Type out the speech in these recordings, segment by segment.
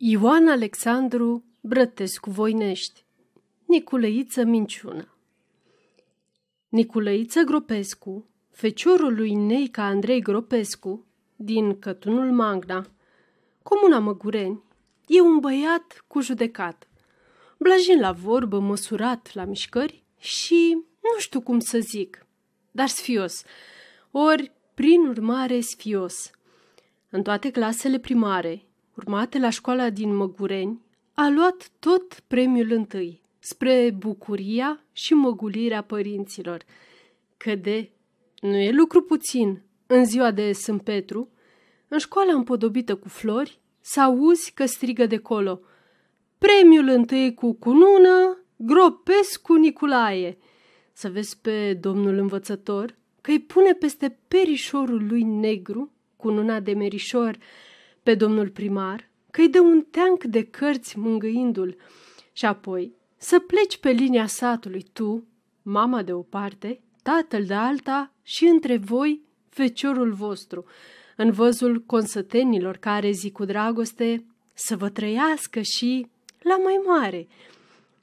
Ioan Alexandru Brătescu Voinești Niculeiță Minciună Niculeiță Gropescu, feciorul lui Neica Andrei Gropescu, din Cătunul Magna, Comuna Măgureni, e un băiat cu judecat, blajin la vorbă, măsurat la mișcări și, nu știu cum să zic, dar sfios, ori, prin urmare, sfios. În toate clasele primare, urmate la școala din Măgureni, a luat tot premiul întâi, spre bucuria și măgulirea părinților. Că de nu e lucru puțin, în ziua de Sânt Petru, în școala împodobită cu flori, să auzi că strigă de colo Premiul întâi cu cunună, gropescu Niculae! Să vezi pe domnul învățător că îi pune peste perișorul lui negru, cununa de merișor, pe domnul primar că i dă un teanc de cărți mângâindu-l și apoi să pleci pe linia satului tu, mama de o parte, tatăl de alta și între voi feciorul vostru, în văzul consătenilor care zic cu dragoste să vă trăiască și la mai mare.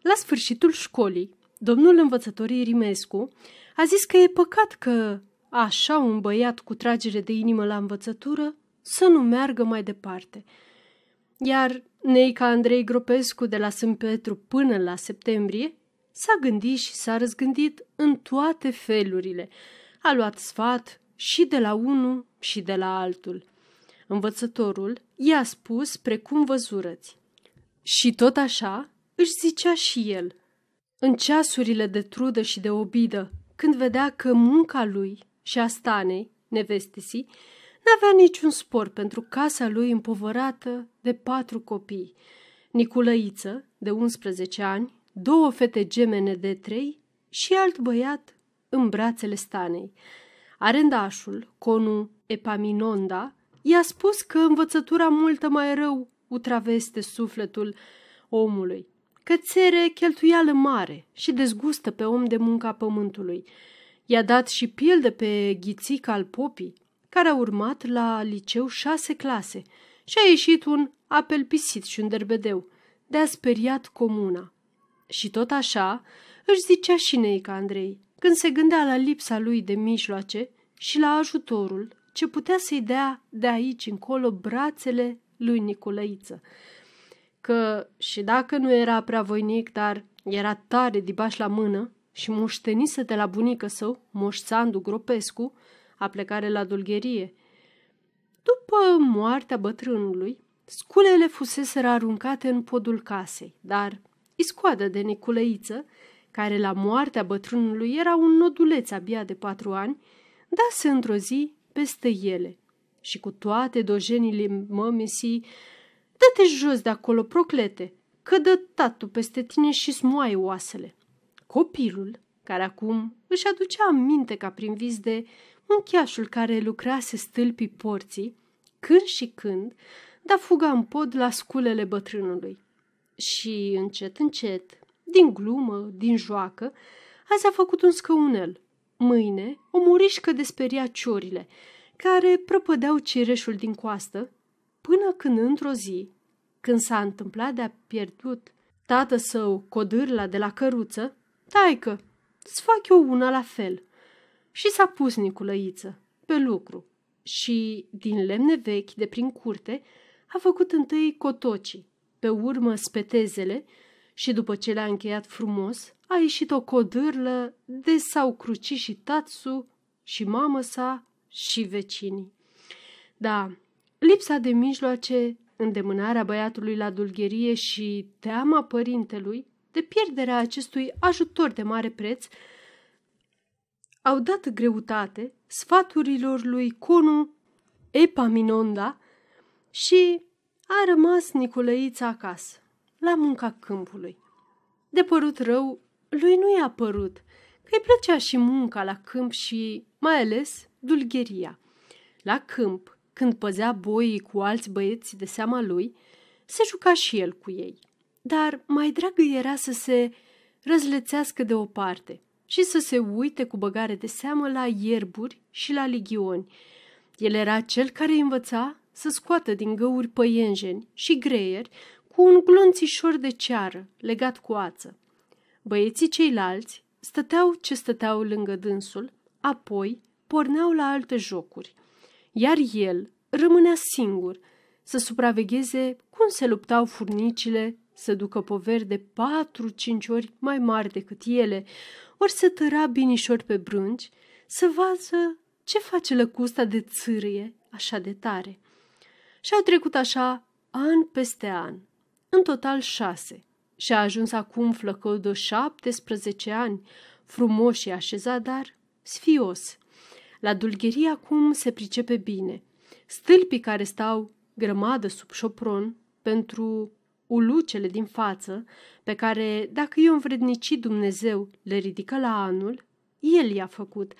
La sfârșitul școlii, domnul învățător Irimescu a zis că e păcat că așa un băiat cu tragere de inimă la învățătură să nu meargă mai departe. Iar Neica Andrei Gropescu de la Sânt Petru până la septembrie s-a gândit și s-a răzgândit în toate felurile. A luat sfat și de la unul și de la altul. Învățătorul i-a spus precum văzurăți. Și tot așa își zicea și el. În ceasurile de trudă și de obidă, când vedea că munca lui și a stanei, nevestesii, N-avea niciun spor pentru casa lui împovărată de patru copii. Niculăiță, de 11 ani, două fete gemene de trei și alt băiat în brațele stanei. Arendașul, conu Epaminonda, i-a spus că învățătura multă mai rău utraveste sufletul omului, că țere cheltuială mare și dezgustă pe om de munca pământului. I-a dat și pildă pe ghițic al popii, care a urmat la liceu șase clase și a ieșit un apel pisit și un derbedeu, de-a speriat comuna. Și tot așa își zicea și Neica Andrei, când se gândea la lipsa lui de mijloace și la ajutorul ce putea să-i dea de aici încolo brațele lui Niculăiță. Că și dacă nu era prea voinic, dar era tare dibaș la mână și moștenise de la bunică său, moșțandu Gropescu, a plecare la dulgherie. După moartea bătrânului, sculele fusese aruncate în podul casei, dar iscoadă de niculeiță, care la moartea bătrânului era un noduleț abia de patru ani, dase într-o zi peste ele și cu toate dojenile mămesii, dă-te jos de acolo, proclete, că dă tatu peste tine și smoai oasele. Copilul, care acum își aducea aminte ca prin vis de Uncheașul care lucrase stâlpii porții, când și când, da fuga în pod la sculele bătrânului. Și, încet, încet, din glumă, din joacă, azi a făcut un scăunel. Mâine, o murișcă desperia ciorile, care prăpădeau cireșul din coastă, până când într-o zi, când s-a întâmplat de-a pierdut tată său codârla de la căruță, taică, să fac eu una la fel – și s-a pus Niculăiță, pe lucru, și, din lemne vechi de prin curte, a făcut întâi cotocii, pe urmă spetezele și, după ce le-a încheiat frumos, a ieșit o codârlă de s-au crucit și tatsu și mamă sa și vecinii. Da, lipsa de mijloace, îndemânarea băiatului la dulgherie și teama părintelui de pierderea acestui ajutor de mare preț – au dat greutate sfaturilor lui Conu Epaminonda și a rămas Nicolăița acasă, la munca câmpului. De părut rău, lui nu i-a părut, că îi plăcea și munca la câmp și, mai ales, dulgheria. La câmp, când păzea boii cu alți băieți de seama lui, se juca și el cu ei. Dar mai dragă era să se răzlețească de o parte și să se uite cu băgare de seamă la ierburi și la ligioni. El era cel care învăța să scoată din găuri păienjeni și greieri cu un glonțișor de ceară legat cu ață. Băieții ceilalți stăteau ce stăteau lângă dânsul, apoi porneau la alte jocuri, iar el rămânea singur să supravegheze cum se luptau furnicile să ducă poveri de patru-cinci ori mai mari decât ele, ori se tăra binișor pe brânci, să vază ce face lăcusta de țârie așa de tare. Și au trecut așa an peste an, în total șase, și a ajuns acum flăcău de 17 ani, frumos și așezat, dar sfios. La dulgherie acum se pricepe bine. Stâlpii care stau grămadă sub șopron pentru ulucele din față, pe care, dacă i-o învrednici Dumnezeu, le ridică la anul, el i-a făcut.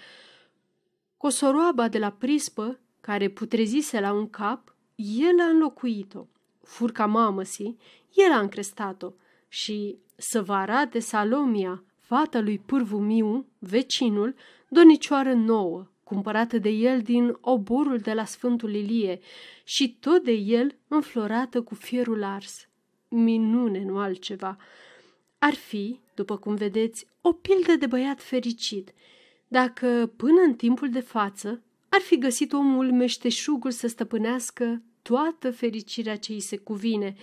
Cosoroaba de la prispă, care putrezise la un cap, el a înlocuit-o. Furca mamăsii, el a încrestat-o și să vă arate Salomia, fata lui Pârvu Miu, vecinul, donicioară nouă, cumpărată de el din oborul de la Sfântul Ilie și tot de el înflorată cu fierul ars minune, nu altceva. Ar fi, după cum vedeți, o pildă de băiat fericit, dacă până în timpul de față ar fi găsit omul meșteșugul să stăpânească toată fericirea ce îi se cuvine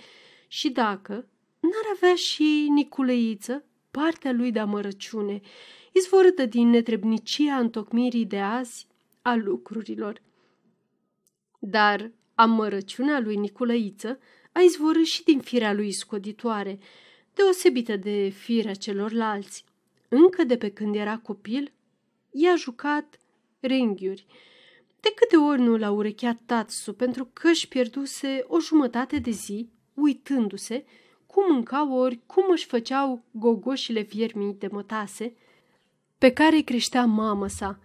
și dacă n-ar avea și Niculeiță partea lui de amărăciune, izvorâtă din netrebnicia întocmirii de azi a lucrurilor. Dar amărăciunea lui Niculeiță a izvorât și din firea lui scoditoare, deosebită de firea celorlalți. Încă de pe când era copil, i-a jucat ringhiuri. De câte ori nu l-a urecheat Tatsu pentru că își pierduse o jumătate de zi uitându-se cum mâncau ori cum își făceau gogoșile viermii de mătase pe care creștea mama sa.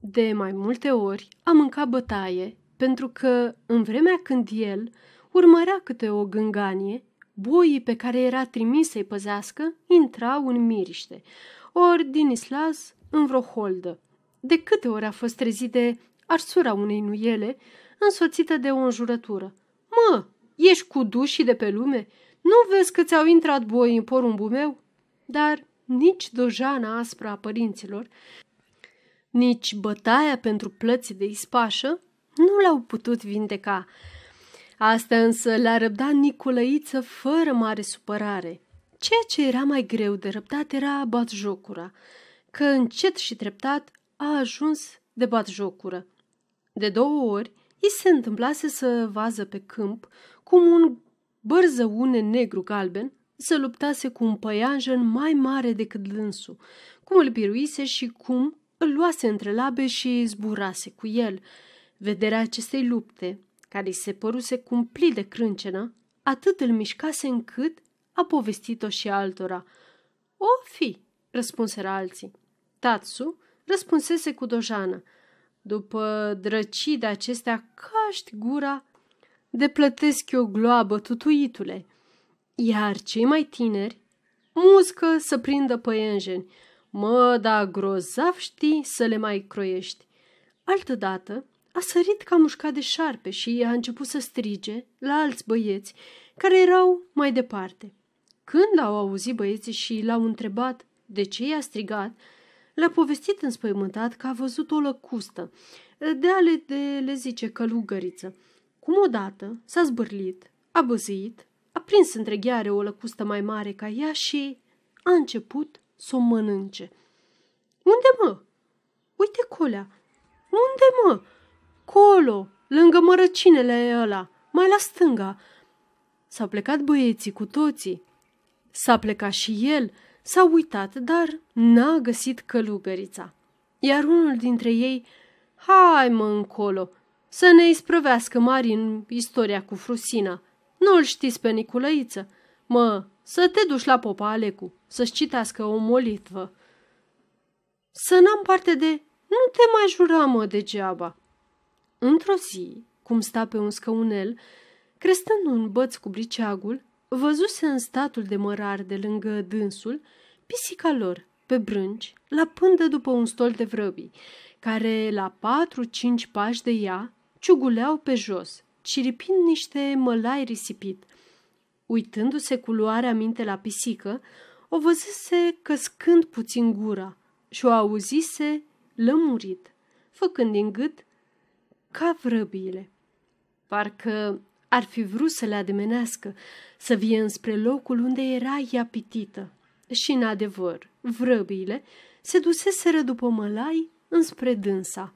De mai multe ori a mâncat bătaie pentru că în vremea când el urmărea câte o gânganie, boii pe care era trimis să-i păzească intrau în miriște, ori din islas în vreo holdă. De câte ori a fost trezit de arsura unei nuiele, însoțită de o înjurătură. Mă, ești cu dușii de pe lume? Nu vezi că ți-au intrat boi în porumbul meu? Dar nici dojana aspra a părinților, nici bătaia pentru plății de ispașă nu l-au putut vindeca. Asta însă l-a răbdat Nicolăiță fără mare supărare. Ceea ce era mai greu de răbdat era batjocura, că încet și treptat a ajuns de jocură. De două ori, i se întâmplase să vază pe câmp cum un bărzăune negru-galben să luptase cu un păianjen mai mare decât lânsul, cum îl biruise și cum îl luase între labe și zburase cu el. Vederea acestei lupte care îi se păruse cumplit de crâncenă, atât îl mișcase încât a povestit-o și altora. O fi, răspunseră alții. Tatsu răspunsese cu dojană. După drăcii de acestea, caști gura, deplătesc eu gloabă, tutuitule. Iar cei mai tineri muscă să prindă păienjeni. Mă, da grozav știi să le mai croiești. Altădată, a sărit ca mușca de șarpe și a început să strige la alți băieți care erau mai departe. Când au auzit băieții și l-au întrebat de ce i-a strigat, le-a povestit înspăimântat că a văzut o lăcustă, de ale de le zice călugăriță. Cum odată s-a zbârlit, a băzit, a prins între gheare o lăcustă mai mare ca ea și a început să o mănânce. Unde mă? Uite colea! Unde mă? Colo, lângă mărăcinele ăla, mai la stânga. S-au plecat băieții cu toții. S-a plecat și el, s-a uitat, dar n-a găsit călugărița. Iar unul dintre ei, hai mă încolo, să ne isprăvească mari în istoria cu Frusina. Nu-l știți pe Niculăiță? Mă, să te duci la popa Alecu, să-și citească o molitvă. Să n-am parte de... Nu te mai jura, mă, degeaba. Într-o zi, cum sta pe un scăunel, crestând un băț cu briceagul, văzuse în statul de mărar de lângă dânsul pisica lor, pe brânci, la pândă după un stol de vrăbii, care la patru-cinci pași de ea ciuguleau pe jos, ciripind niște mălai risipit. Uitându-se cu luarea minte la pisică, o văzuse căscând puțin gura și o auzise lămurit, făcând din gât ca vrăbiile. Parcă ar fi vrut să le ademenească, să vie înspre locul unde era ea pitită. Și, în adevăr, vrăbiile se duseseră după mălai înspre dânsa.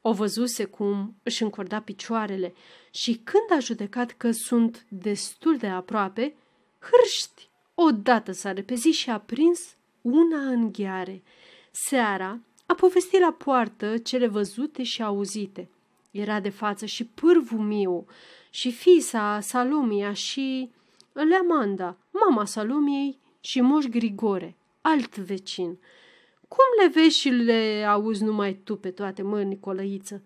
O văzuse cum își încorda picioarele și când a judecat că sunt destul de aproape, hârști, odată s-a repezit și a prins una în gheare. Seara a povestit la poartă cele văzute și auzite – era de față și pârvu miu și fisa Salomia și Leamanda, mama Salomiei și moș Grigore, alt vecin. Cum le vezi și le auzi numai tu pe toate, mă, Nicolăiță?"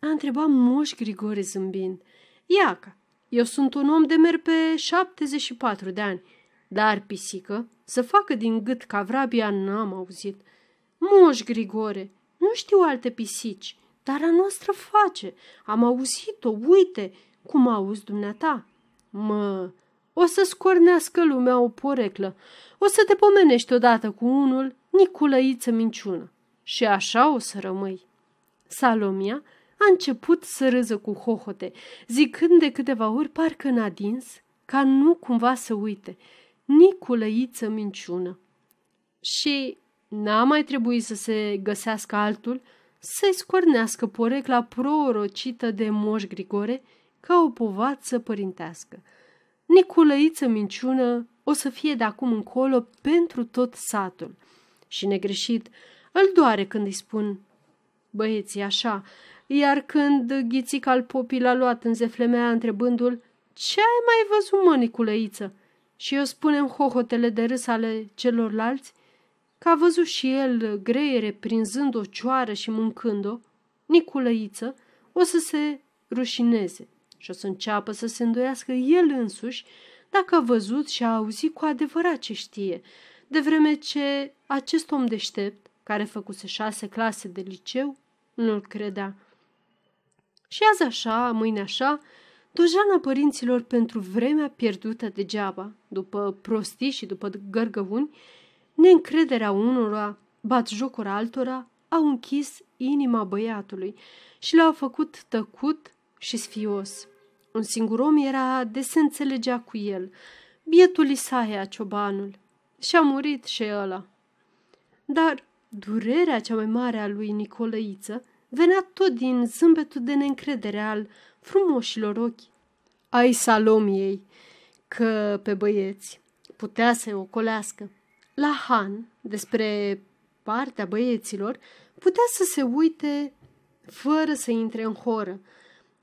a întrebat moș Grigore zâmbind. Iaca, eu sunt un om de mer pe 74 de ani, dar pisică să facă din gât ca vrabia n-am auzit. Moș Grigore, nu știu alte pisici, dar a noastră face. Am auzit-o, uite, cum auzi dumneata. Mă, o să scornească lumea o poreclă. O să te pomenești odată cu unul, Niculăiță minciună. Și așa o să rămâi. Salomia a început să râză cu hohote, zicând de câteva ori parcă n-a dins, ca nu cumva să uite. Niculăiță minciună. Și n-a mai trebuit să se găsească altul să-i scornească porecla prorocită de Moș Grigore ca o povață părintească. Niculăiță minciună o să fie de acum încolo pentru tot satul. Și negreșit, îl doare când îi spun băieții așa, iar când ghițic al popii l-a luat în zeflemea întrebându-l Ce ai mai văzut, mă, Niculăiță?" Și eu spunem hohotele de râs ale celorlalți – că a văzut și el greiere prinzând o cioară și mâncând-o, Niculăiță o să se rușineze și o să înceapă să se îndoiască el însuși dacă a văzut și a auzit cu adevărat ce știe, de vreme ce acest om deștept, care făcuse șase clase de liceu, nu-l credea. Și azi așa, mâine așa, dojana părinților pentru vremea pierdută degeaba, după prostii și după gărgăuni, neîncrederea unora, bat jocuri altora, au închis inima băiatului și l-au făcut tăcut și sfios. Un singur om era de se înțelegea cu el, bietul Isaia ciobanul. Și-a murit și ăla. Dar durerea cea mai mare a lui Nicolăiță venea tot din zâmbetul de neîncredere al frumoșilor ochi ai salomiei, că pe băieți putea să-i ocolească la Han, despre partea băieților, putea să se uite fără să intre în horă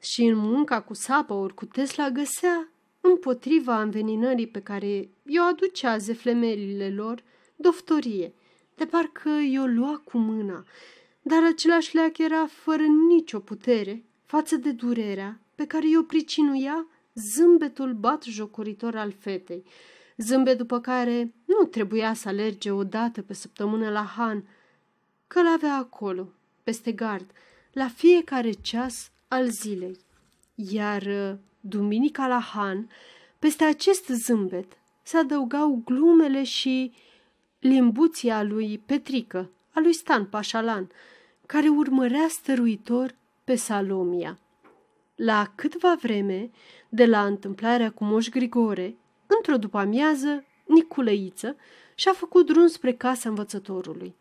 și în munca cu sapă ori cu Tesla găsea, împotriva înveninării pe care i-o aducea zeflemelile lor, doftorie, de parcă i-o lua cu mâna, dar același leac era fără nicio putere față de durerea pe care i-o pricinuia zâmbetul bat jocoritor al fetei, zâmbe după care nu trebuia să alerge o dată pe săptămână la Han, că l-avea acolo, peste gard, la fiecare ceas al zilei. Iar uh, duminica la Han, peste acest zâmbet, se adăugau glumele și limbuția lui Petrică, a lui Stan Pașalan, care urmărea stăruitor pe Salomia. La câtva vreme de la întâmplarea cu Moș Grigore, într-o după-amiază, Niculeiță și-a făcut drum spre casa învățătorului.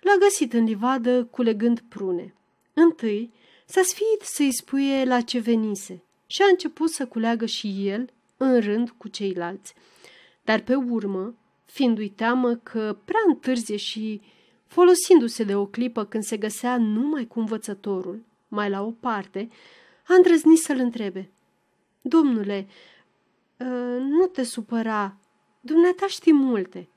L-a găsit în livadă, culegând prune. Întâi s-a sfiit să-i spuie la ce venise și a început să culeagă și el, în rând cu ceilalți. Dar pe urmă, fiindu-i teamă că prea întârzie și folosindu-se de o clipă când se găsea numai cu învățătorul, mai la o parte, a îndrăznit să-l întrebe. Domnule, Ă, nu te supăra, dumneata știi multe."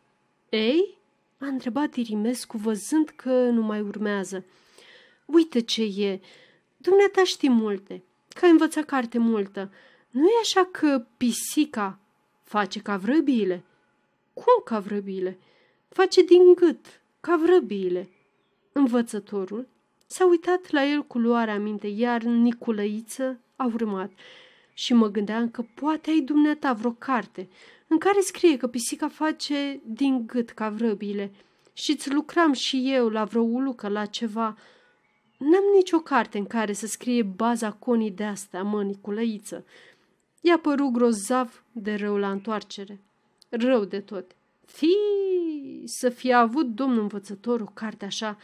Ei?" a întrebat Irimescu văzând că nu mai urmează. Uite ce e, dumneata știi multe, că ai învățat carte multă. Nu e așa că pisica face ca vrăbiile?" Cum ca vrăbiile?" Face din gât, ca vrăbiile." Învățătorul s-a uitat la el cu luarea minte, iar Niculăiță a urmat – și mă gândeam că poate ai dumneata vreo carte în care scrie că pisica face din gât ca vrăbile și ți lucram și eu la vreo ulucă, la ceva. N-am nicio carte în care să scrie baza conii de astea, mă, Niculăiță. I-a părut grozav de rău la întoarcere. Rău de tot. Fi să fie avut domnul învățător o carte așa,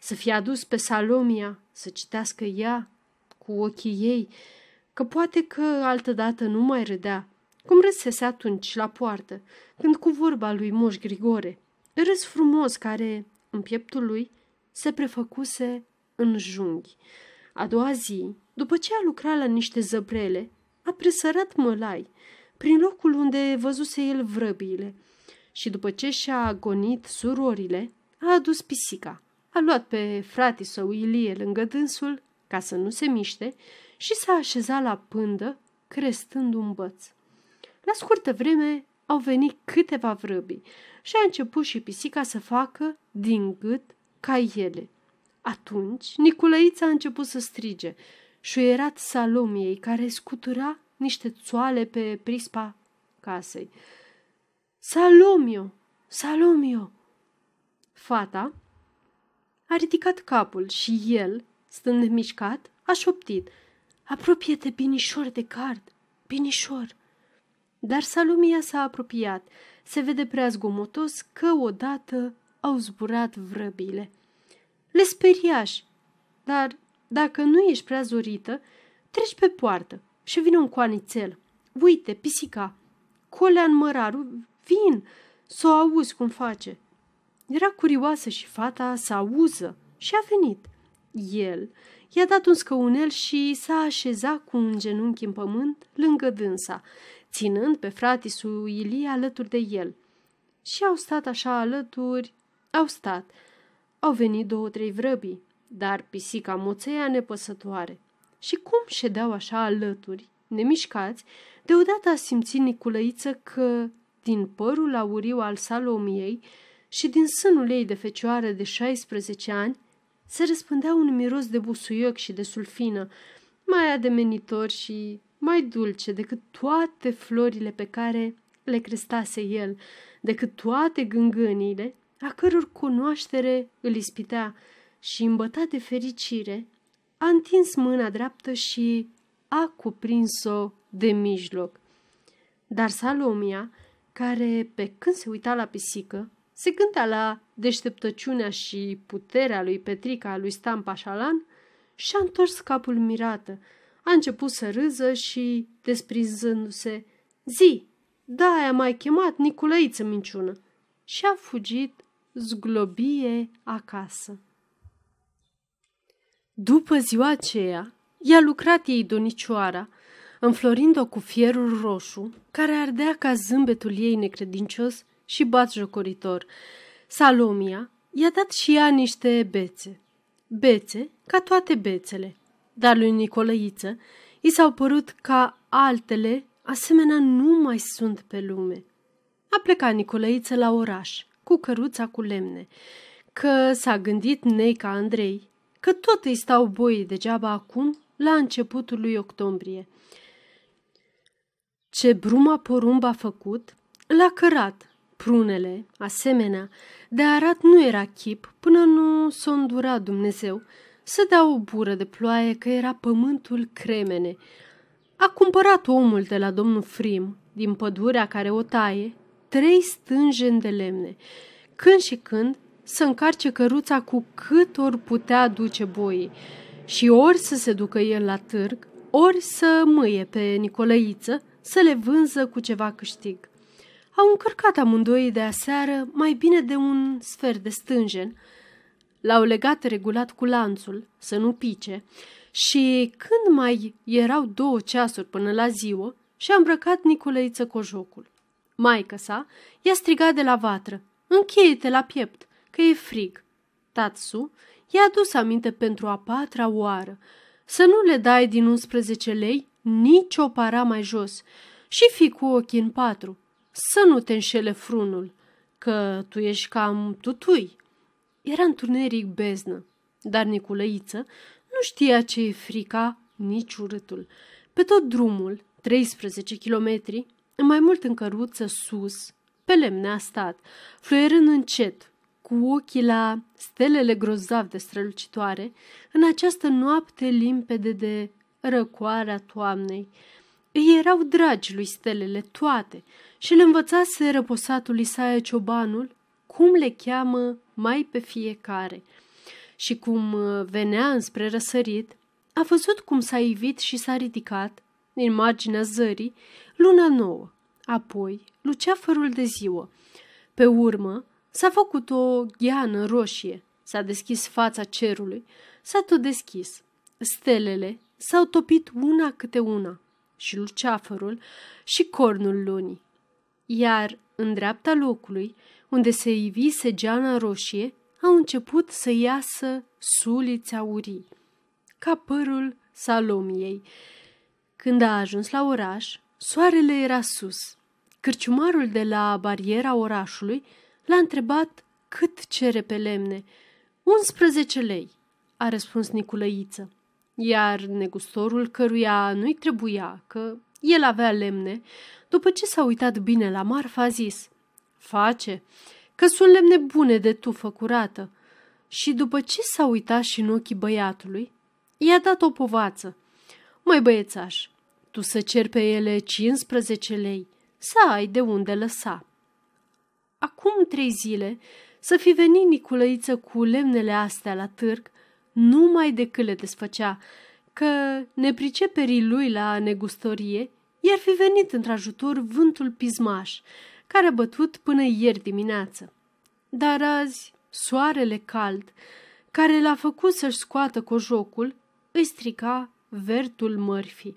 să fie adus pe Salomia să citească ea cu ochii ei, că poate că altădată nu mai râdea, cum râsese atunci la poartă, când cu vorba lui Moș Grigore, râs frumos care, în pieptul lui, se prefăcuse în junghi. A doua zi, după ce a lucrat la niște zăbrele, a presărat mălai, prin locul unde văzuse el vrăbiile, și după ce și-a agonit surorile, a adus pisica. A luat pe fratii său Ilie lângă dânsul, ca să nu se miște, și s-a așezat la pândă, crestând un băț. La scurtă vreme au venit câteva vrăbi și a început și pisica să facă din gât ca ele. Atunci, Niculăița a început să strige, și șuierat salomiei care scutura niște țoale pe prispa casei. Salomio! Salomio! Fata a ridicat capul și el, stând mișcat, a șoptit – Apropie-te, binișor de card, binișor! Dar Salumia s-a apropiat. Se vede prea zgomotos că odată au zburat vrăbile. Le speriași, dar dacă nu ești prea zorită, treci pe poartă și vine un coanițel. Uite, pisica, Colean Măraru, vin, să o auzi cum face. Era curioasă și fata să auză și a venit. El i-a dat un scăunel și s-a așezat cu un genunchi în pământ lângă dânsa, ținând pe fratisul Ilie alături de el. Și au stat așa alături, au stat. Au venit două-trei vrăbii, dar pisica moțeia nepăsătoare. Și cum ședeau așa alături, nemișcați, deodată a simțit Niculăiță că, din părul auriu al Salomiei și din sânul ei de fecioară de 16 ani, se răspândea un miros de busuioc și de sulfină, mai ademenitor și mai dulce decât toate florile pe care le crestase el, decât toate gângâniile a căror cunoaștere îl ispitea și îmbătat de fericire, a întins mâna dreaptă și a cuprins-o de mijloc. Dar Salomia, care pe când se uita la pisică, se gândea la deșteptăciunea și puterea lui Petrica, lui Stan Pașalan, și-a întors capul mirată. A început să râză și, desprinzându-se, Zi, da, aia mai chemat Niculeiță minciună. Și a fugit zglobie acasă. După ziua aceea, i-a lucrat ei donicioara, înflorind-o cu fierul roșu, care ardea ca zâmbetul ei necredincios și jocoritor. Salomia i-a dat și ea niște bețe. Bețe ca toate bețele, dar lui Nicolăiță i s-au părut ca altele, asemenea nu mai sunt pe lume. A plecat Nicolăiță la oraș, cu căruța cu lemne, că s-a gândit Neica Andrei, că tot îi stau boii degeaba acum, la începutul lui octombrie. Ce bruma porumb a făcut, l-a cărat prunele, asemenea, de arat nu era chip până nu s-o îndura Dumnezeu să dea o bură de ploaie că era pământul cremene. A cumpărat omul de la domnul Frim, din pădurea care o taie, trei stânge de lemne, când și când să încarce căruța cu cât ori putea duce boii și ori să se ducă el la târg, ori să mâie pe Nicolăiță să le vânză cu ceva câștig. Au încărcat amândoi de aseară mai bine de un sfert de stânjen. L-au legat regulat cu lanțul, să nu pice, și când mai erau două ceasuri până la ziua, și-a îmbrăcat Nicolăiță cojocul. Maica sa i-a strigat de la vatră, încheie-te la piept, că e frig. Tatsu i-a adus aminte pentru a patra oară, să nu le dai din 11 lei nici o para mai jos și fi cu ochii în patru, să nu te înșele frunul, că tu ești cam tutui. Era întuneric beznă, dar Niculăiță nu știa ce e frica nici urâtul. Pe tot drumul, 13 kilometri, mai mult în căruță sus, pe lemne a stat, fluierând încet, cu ochii la stelele grozav de strălucitoare, în această noapte limpede de răcoarea toamnei. Îi erau dragi lui stelele toate și le învățase răposatul Isaia Ciobanul cum le cheamă mai pe fiecare. Și cum uh, venea înspre răsărit, a văzut cum s-a ivit și s-a ridicat, din marginea zării, luna nouă, apoi luceafărul de ziua. Pe urmă, s-a făcut o gheană roșie, s-a deschis fața cerului, s-a tot deschis. Stelele s-au topit una câte una, și luceafărul și cornul lunii. Iar, în dreapta locului, unde se ivise geana roșie, au început să iasă sulița aurii, ca părul salomiei. Când a ajuns la oraș, soarele era sus. Cârciumarul de la bariera orașului l-a întrebat cât cere pe lemne. 11 lei, a răspuns Niculăiță iar negustorul căruia nu-i trebuia, că el avea lemne, după ce s-a uitat bine la marfa, a zis, Face, că sunt lemne bune de tufă curată. Și după ce s-a uitat și în ochii băiatului, i-a dat o povață. Măi băiețaș, tu să ceri pe ele 15 lei, să ai de unde lăsa. Acum trei zile să fi venit Niculăiță cu lemnele astea la târg numai decât le desfăcea, că nepriceperii lui la negustorie i-ar fi venit într-ajutor vântul pismaș, care a bătut până ieri dimineață. Dar azi, soarele cald, care l-a făcut să-și scoată cojocul, îi strica vertul mărfi.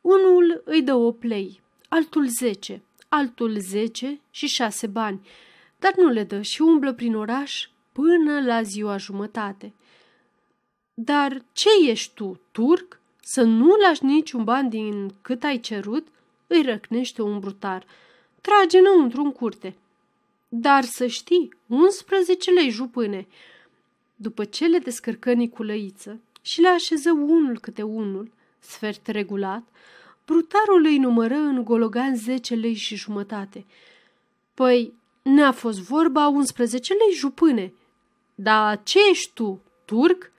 Unul îi dă o plei, altul zece, altul zece și șase bani, dar nu le dă și umblă prin oraș până la ziua jumătate – dar ce ești tu, turc? Să nu lași niciun ban din cât ai cerut?" îi răcnește un brutar. Trage înăuntru în curte. Dar să știi, 11 lei jupâne. După ce le descărcă Niculăiță și le așeză unul câte unul, sfert regulat, brutarul îi numără în gologan 10 lei și jumătate. Păi, ne a fost vorba 11 lei jupâne. Dar ce ești tu, turc?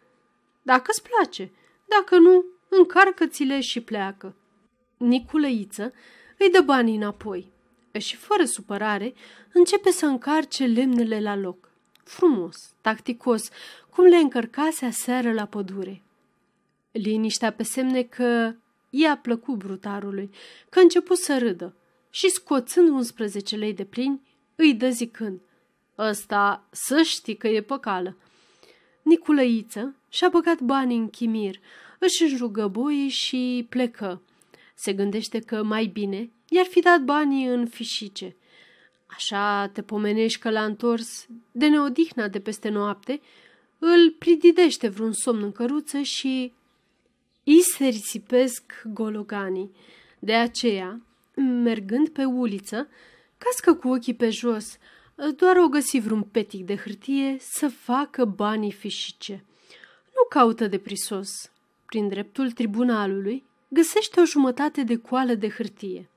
dacă îți place. Dacă nu, încarcă-ți-le și pleacă. Niculeiță îi dă banii înapoi și, fără supărare, începe să încarce lemnele la loc. Frumos, tacticos, cum le încărcase aseară la pădure. Liniștea pe semne că i-a plăcut brutarului, că a început să râdă și, scoțând 11 lei de plini, îi dă zicând, Ăsta să știi că e păcală. Niculăiță și-a băgat banii în chimir, își înjugă boii și plecă. Se gândește că mai bine i-ar fi dat banii în fișice. Așa te pomenești că l-a întors de neodihna de peste noapte, îl prididește vreun somn în căruță și îi se risipesc gologanii. De aceea, mergând pe uliță, cască cu ochii pe jos, doar o găsi vreun petic de hârtie să facă banii fișice. Nu caută de prisos. Prin dreptul tribunalului găsește o jumătate de coală de hârtie.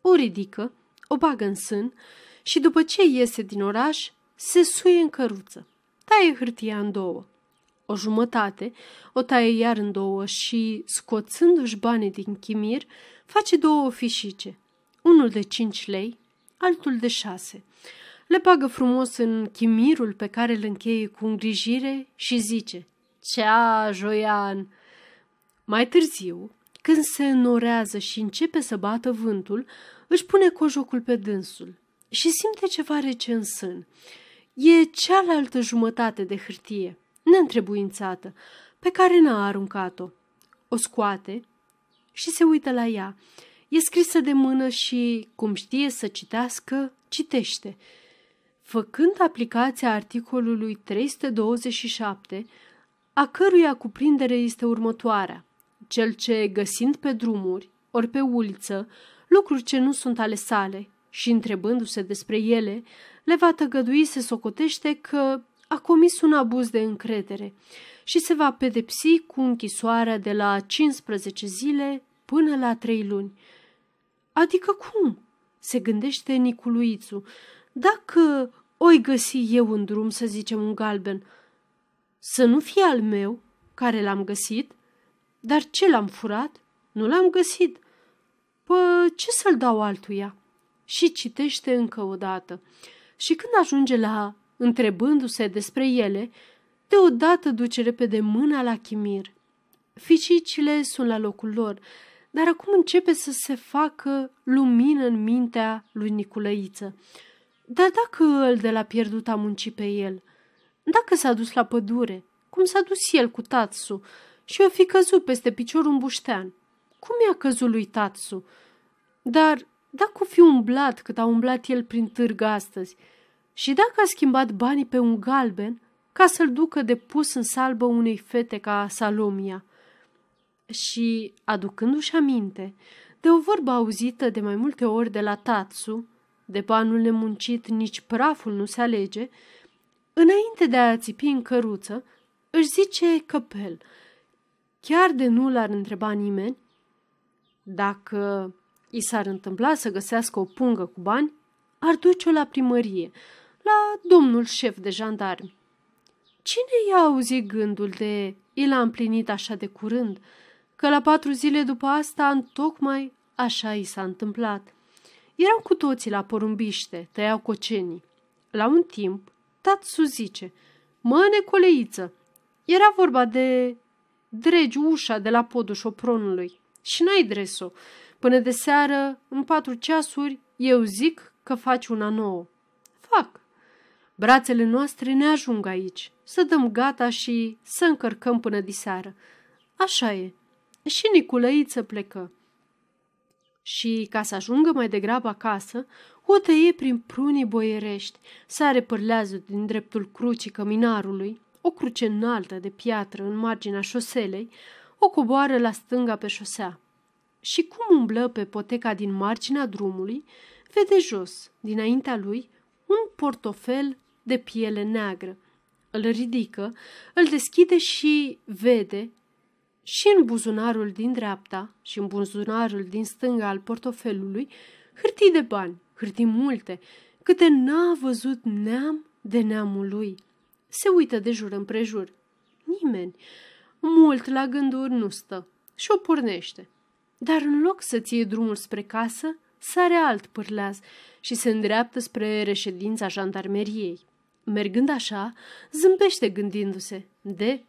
O ridică, o bagă în sân și după ce iese din oraș, se suie în căruță. Taie hârtia în două. O jumătate o taie iar în două și, scoțându-și banii din chimir, face două fișice. Unul de cinci lei, altul de șase le bagă frumos în chimirul pe care îl încheie cu îngrijire și zice Cea, Joian! Mai târziu, când se înorează și începe să bată vântul, își pune cojocul pe dânsul și simte ceva rece în sân. E cealaltă jumătate de hârtie, neîntrebuințată, pe care n-a aruncat-o. O scoate și se uită la ea. E scrisă de mână și, cum știe să citească, citește – Făcând aplicația articolului 327, a căruia cuprindere este următoarea. Cel ce, găsind pe drumuri, ori pe uliță, lucruri ce nu sunt ale sale și întrebându-se despre ele, le va tăgădui să socotește că a comis un abuz de încredere și se va pedepsi cu închisoarea de la 15 zile până la 3 luni. Adică cum? se gândește Niculuițu. Dacă oi găsi eu un drum, să zicem un galben, să nu fie al meu, care l-am găsit, dar ce l-am furat, nu l-am găsit. Pă, ce să-l dau altuia? Și citește încă o dată. Și când ajunge la întrebându-se despre ele, deodată duce repede mâna la chimir. Ficicile sunt la locul lor, dar acum începe să se facă lumină în mintea lui Niculăiță. Dar dacă îl de la pierdut a muncit pe el? Dacă s-a dus la pădure, cum s-a dus el cu Tatsu și o fi căzut peste piciorul un buștean? Cum i-a căzut lui Tatsu? Dar dacă o fi umblat cât a umblat el prin târg astăzi și dacă a schimbat banii pe un galben ca să-l ducă de pus în salbă unei fete ca Salomia. Și, aducându-și aminte de o vorbă auzită de mai multe ori de la Tatsu, de banul nemuncit nici praful nu se alege, înainte de a țipi în căruță, își zice căpel, chiar de nu l-ar întreba nimeni, dacă i s-ar întâmpla să găsească o pungă cu bani, ar duce-o la primărie, la domnul șef de jandarmi. Cine i-a auzit gândul de el a împlinit așa de curând, că la patru zile după asta, tocmai așa i s-a întâmplat? Erau cu toții la porumbiște, tăiau cocenii. La un timp, Tatsu zice, mă necoleiță, era vorba de dregi ușa de la podul șopronului și n-ai dres-o. Până de seară, în patru ceasuri, eu zic că faci una nouă. Fac. Brațele noastre ne ajung aici, să dăm gata și să încărcăm până diseară. Așa e. Și Niculăiță plecă și, ca să ajungă mai degrabă acasă, o tăie prin prunii boierești, sare pârlează din dreptul crucii căminarului, o cruce înaltă de piatră în marginea șoselei, o coboară la stânga pe șosea. Și cum umblă pe poteca din marginea drumului, vede jos, dinaintea lui, un portofel de piele neagră. Îl ridică, îl deschide și vede și în buzunarul din dreapta și în buzunarul din stânga al portofelului hârtii de bani, hârtii multe, câte n-a văzut neam de neamul lui. Se uită de jur împrejur. Nimeni. Mult la gânduri nu stă și o pornește. Dar în loc să ție drumul spre casă, sare alt pârleaz și se îndreaptă spre reședința jandarmeriei. Mergând așa, zâmbește gândindu-se de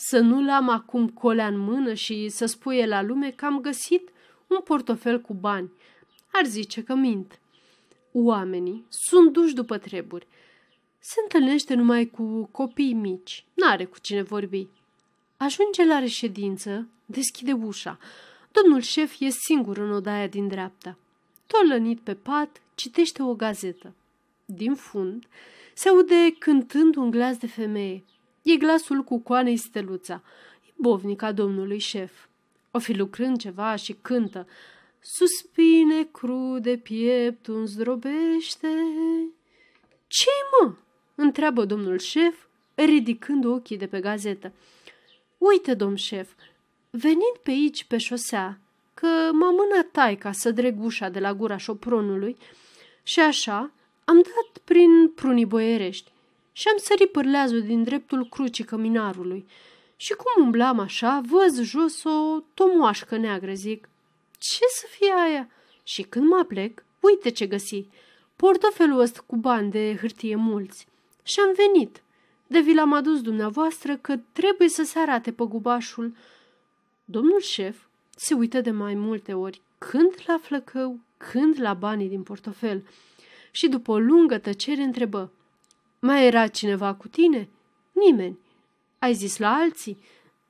să nu-l am acum colea în mână și să spuie la lume că am găsit un portofel cu bani. Ar zice că mint. Oamenii sunt duși după treburi. Se întâlnește numai cu copii mici. N-are cu cine vorbi. Ajunge la reședință, deschide ușa. Domnul șef e singur în odaia din dreapta. Tolănit pe pat, citește o gazetă. Din fund, se aude cântând un glas de femeie. E glasul cu coanei steluța. E bovnica domnului șef. O fi lucrând ceva și cântă. Suspine crude pieptul îmi zdrobește. Ce-i mă? Întreabă domnul șef, ridicând ochii de pe gazetă. Uite, domn șef, venind pe aici pe șosea, că m-a mânat taica să dreg ușa de la gura șopronului și așa am dat prin prunii boierești și am sărit pârleazul din dreptul crucii căminarului. Și cum umblam așa, văz jos o tomoașcă neagră, zic. Ce să fie aia? Și când mă plec, uite ce găsi. Portofelul ăsta cu bani de hârtie mulți. Și am venit. De vi l-am adus dumneavoastră că trebuie să se arate gubașul. Domnul șef se uită de mai multe ori, când la flăcău, când la banii din portofel. Și după o lungă tăcere întrebă, mai era cineva cu tine? Nimeni. Ai zis la alții?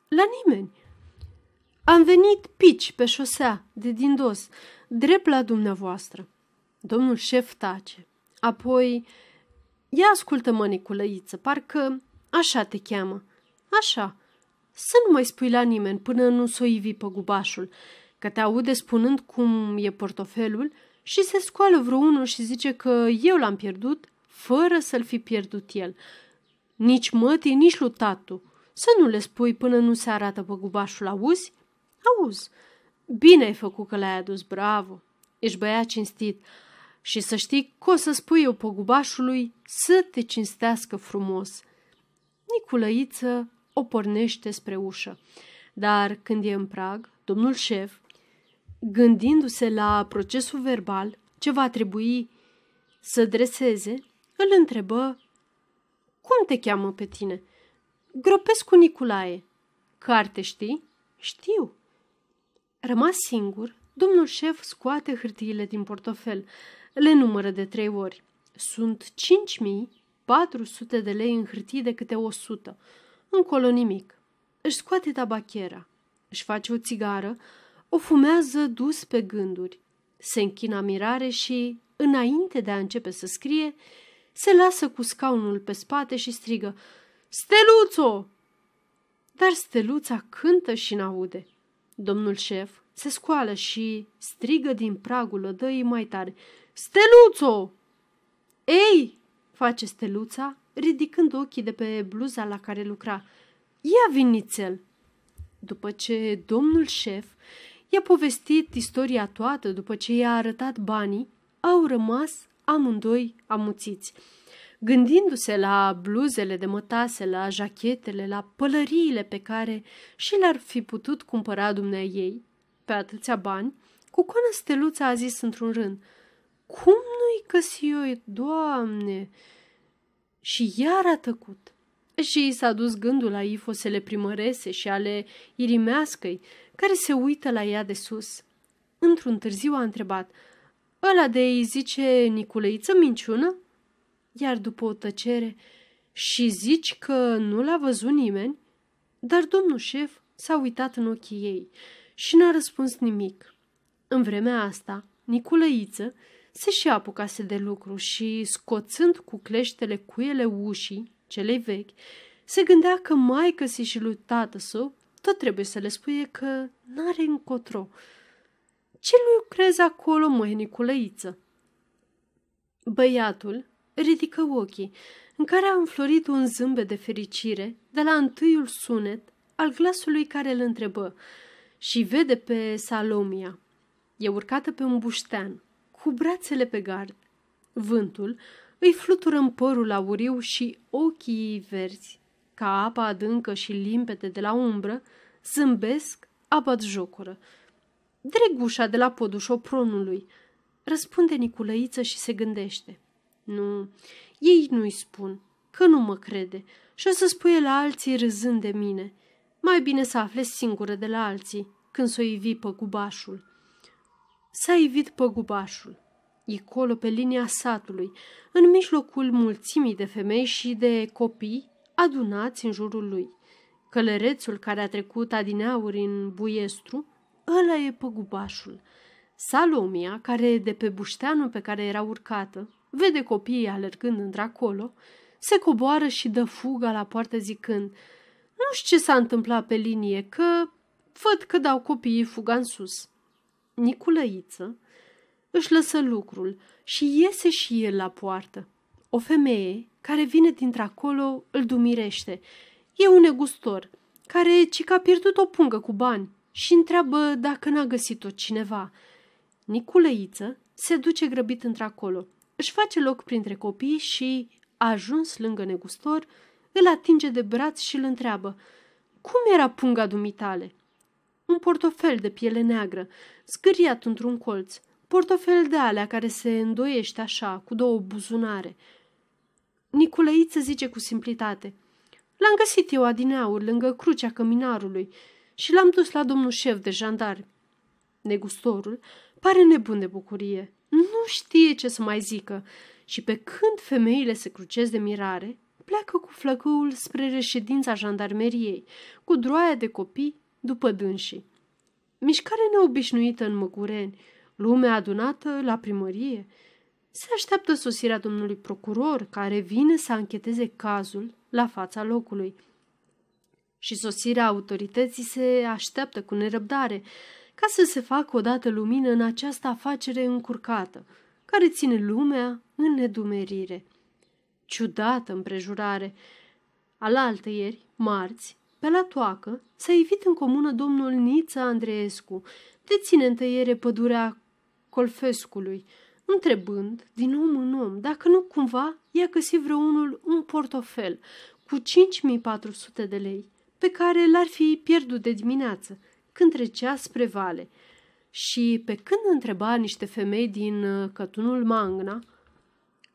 La nimeni. Am venit pici pe șosea, de din dos, drept la dumneavoastră. Domnul șef tace. Apoi, ia ascultă-mă, Niculăiță, parcă așa te cheamă. Așa. Să nu mai spui la nimeni până nu s-o ivi gubașul, că te aude spunând cum e portofelul și se scoală vreunul și zice că eu l-am pierdut fără să-l fi pierdut el. Nici mătii, nici lui tatu. Să nu le spui până nu se arată păgubașul, auzi? Auzi. Bine ai făcut că l-ai adus, bravo. Ești băiat cinstit. Și să știi că o să spui eu păgubașului să te cinstească frumos. Niculăiță o pornește spre ușă. Dar când e în prag, domnul șef, gândindu-se la procesul verbal ce va trebui să dreseze, îl întrebă Cum te cheamă pe tine? Gropescu Niculae. Carte știi? Știu. Rămas singur, domnul șef scoate hârtiile din portofel, le numără de trei ori. Sunt 5400 de lei în hârtii de câte 100. Încolo nimic. Își scoate tabachiera. își face o țigară, o fumează dus pe gânduri. Se închină mirare și, înainte de a începe să scrie, se lasă cu scaunul pe spate și strigă Steluțo! Dar steluța cântă și n-aude. Domnul șef se scoală și strigă din pragul lădăii mai tare Steluțo! Ei! face steluța, ridicând ochii de pe bluza la care lucra. Ia vinițel! După ce domnul șef i-a povestit istoria toată, după ce i-a arătat banii, au rămas amândoi amuțiți. Gândindu-se la bluzele de mătase, la jachetele, la pălăriile pe care și le-ar fi putut cumpăra dumnea ei, pe atâția bani, coană Steluța a zis într-un rând, Cum nu-i găsi eu, doamne?" Și iar a tăcut. Și i s-a dus gândul la ifosele primărese și ale irimeascăi, care se uită la ea de sus. Într-un târziu a întrebat – Ăla de ei zice Niculeiță minciună? Iar după o tăcere, și zici că nu l-a văzut nimeni? Dar domnul șef s-a uitat în ochii ei și n-a răspuns nimic. În vremea asta, Niculeiță se și apucase de lucru și, scoțând cu cleștele cuiele ușii, celei vechi, se gândea că maică si și lui tată său tot trebuie să le spuie că n-are încotro, ce lucrezi acolo, măi, Băiatul ridică ochii, în care a înflorit un zâmbet de fericire de la întâiul sunet al glasului care îl întrebă și vede pe Salomia. E urcată pe un buștean, cu brațele pe gard. Vântul îi flutură în părul auriu și ochii ei verzi, ca apa adâncă și limpede de la umbră, zâmbesc, abat jocură. Dregușa de la podul șopronului, răspunde Niculăiță și se gândește. Nu, ei nu-i spun, că nu mă crede și o să spui la alții râzând de mine. Mai bine să afle singură de la alții când s-o ivi gubașul. S-a ivit gubașul. E colo pe linia satului, în mijlocul mulțimii de femei și de copii adunați în jurul lui. Călărețul care a trecut adineauri în buiestru ăla e păgubașul. Salomia, care e de pe bușteanul pe care era urcată, vede copiii alergând într-acolo, se coboară și dă fuga la poartă zicând Nu știu ce s-a întâmplat pe linie, că văd că dau copiii fuga în sus. Niculăiță își lăsă lucrul și iese și el la poartă. O femeie care vine dintr-acolo îl dumirește. E un negustor care ci că a pierdut o pungă cu bani și întreabă dacă n-a găsit-o cineva. Niculeiță se duce grăbit într-acolo, își face loc printre copii și, ajuns lângă negustor, îl atinge de braț și îl întreabă Cum era punga dumitale?" Un portofel de piele neagră, scâriat într-un colț, portofel de alea care se îndoiește așa, cu două buzunare. Niculeiță zice cu simplitate, L-am găsit eu adineaur lângă crucea căminarului și l-am dus la domnul șef de jandarmi. Negustorul pare nebun de bucurie, nu știe ce să mai zică și pe când femeile se crucesc de mirare, pleacă cu flăcăul spre reședința jandarmeriei, cu droaia de copii după dânsii. Mișcare neobișnuită în Măgureni, lumea adunată la primărie. Se așteaptă sosirea domnului procuror, care vine să ancheteze cazul la fața locului – și sosirea autorității se așteaptă cu nerăbdare ca să se facă odată lumină în această afacere încurcată, care ține lumea în nedumerire. Ciudată împrejurare! Alaltă ieri, marți, pe la toacă, s-a evit în comună domnul Nița Andreescu, deține în tăiere pădurea Colfescului, întrebând din om în om dacă nu cumva i-a găsit vreunul un portofel cu 5400 de lei pe care l-ar fi pierdut de dimineață, când trecea spre vale. Și pe când întreba niște femei din uh, cătunul Mangna,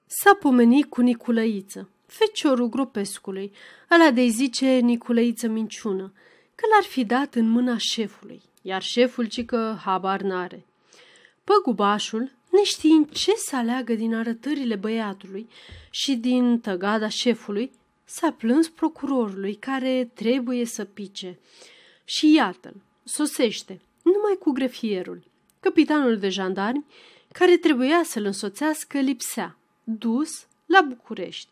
s-a pomenit cu Niculăiță, feciorul grupescului, ăla de zice Niculăiță minciună, că l-ar fi dat în mâna șefului, iar șeful cică că habar n-are. Păgubașul, neștiind ce să aleagă din arătările băiatului și din tăgada șefului, s-a plâns procurorului care trebuie să pice. Și iată-l, sosește, numai cu grefierul. Capitanul de jandarmi, care trebuia să-l însoțească, lipsea, dus la București.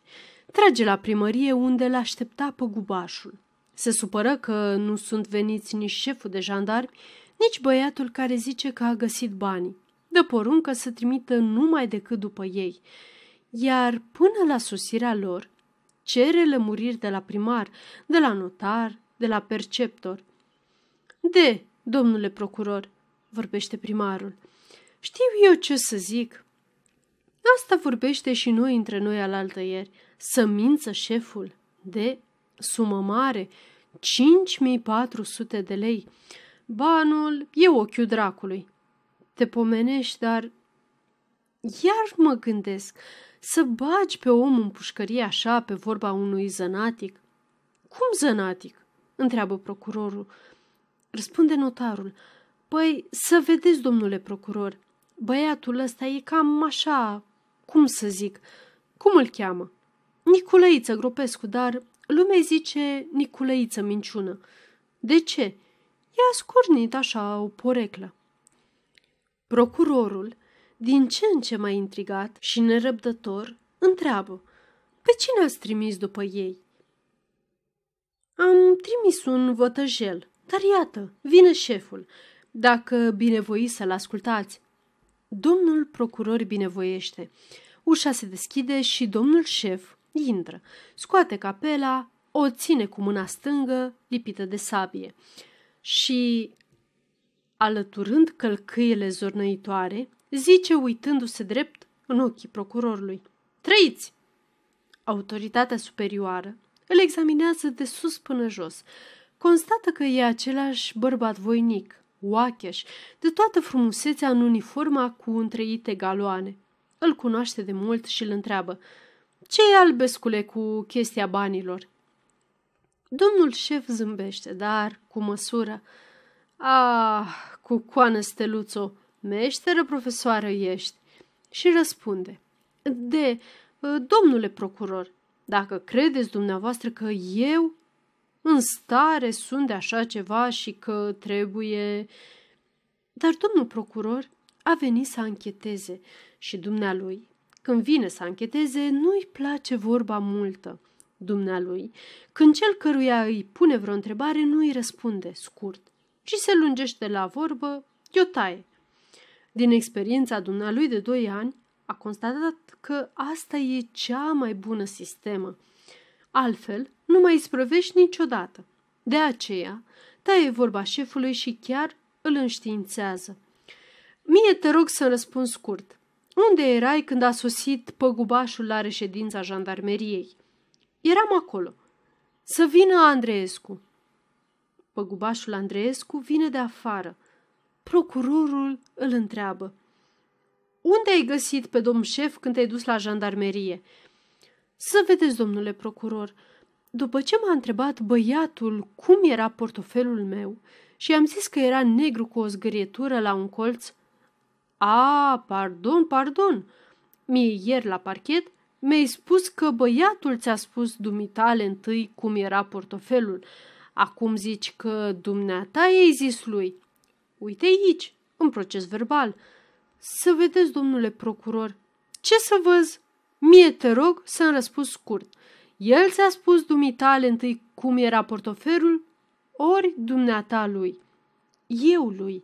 Trage la primărie unde l-aștepta păgubașul. Se supără că nu sunt veniți nici șeful de jandarmi, nici băiatul care zice că a găsit banii. Dă poruncă să trimită numai decât după ei. Iar până la sosirea lor, cere lămuriri de la primar, de la notar, de la perceptor. De, domnule procuror, vorbește primarul, știu eu ce să zic. Asta vorbește și noi între noi alaltă ieri. Să mință șeful de sumă mare, 5400 de lei. Banul e ochiul dracului. Te pomenești, dar iar mă gândesc, să bagi pe om în pușcărie așa pe vorba unui zănatic? Cum zănatic? întreabă procurorul. Răspunde notarul. Păi, să vedeți, domnule procuror, băiatul ăsta e cam așa, cum să zic, cum îl cheamă? Niculăiță Gropescu, dar lumea zice Niculăiță minciună. De ce? I-a scornit așa o poreclă. Procurorul din ce în ce mai intrigat și nerăbdător, întreabă, pe cine ați trimis după ei? Am trimis un vătăjel, dar iată, vine șeful, dacă binevoi să-l ascultați. Domnul procuror binevoiește. Ușa se deschide și domnul șef intră, scoate capela, o ține cu mâna stângă lipită de sabie și, alăturând călcâiele zornăitoare, zice uitându-se drept în ochii procurorului. Trăiți! Autoritatea superioară îl examinează de sus până jos. Constată că e același bărbat voinic, oacheș, de toată frumusețea în uniforma cu întreite galoane. Îl cunoaște de mult și îl întreabă. Ce e albescule cu chestia banilor? Domnul șef zâmbește, dar cu măsură. Ah, cu coană steluțo, Meșteră profesoară ești!" Și răspunde, De, domnule procuror, dacă credeți dumneavoastră că eu în stare sunt de așa ceva și că trebuie... Dar domnul procuror a venit să ancheteze și dumnealui, când vine să ancheteze, nu-i place vorba multă dumnealui. Când cel căruia îi pune vreo întrebare, nu i răspunde scurt, ci se lungește la vorbă, i-o taie din experiența dumnealui de 2 ani, a constatat că asta e cea mai bună sistemă. Altfel, nu mai isprăvești niciodată. De aceea, taie da, vorba șefului și chiar îl înștiințează. Mie te rog să răspund scurt. Unde erai când a sosit păgubașul la reședința jandarmeriei? Eram acolo. Să vină Andreescu. Păgubașul Andreescu vine de afară. Procurorul îl întreabă. Unde ai găsit pe domn șef când te-ai dus la jandarmerie? Să vedeți, domnule procuror, după ce m-a întrebat băiatul cum era portofelul meu și am zis că era negru cu o zgârietură la un colț, a, pardon, pardon, mie ieri la parchet mi-ai spus că băiatul ți-a spus dumitale întâi cum era portofelul. Acum zici că dumneata i-ai zis lui. Uite aici, în proces verbal. Să vedeți, domnule procuror. Ce să văz? Mie te rog să-mi răspuns scurt. El ți-a spus dumitale întâi cum era portoferul, ori dumneata lui. Eu lui.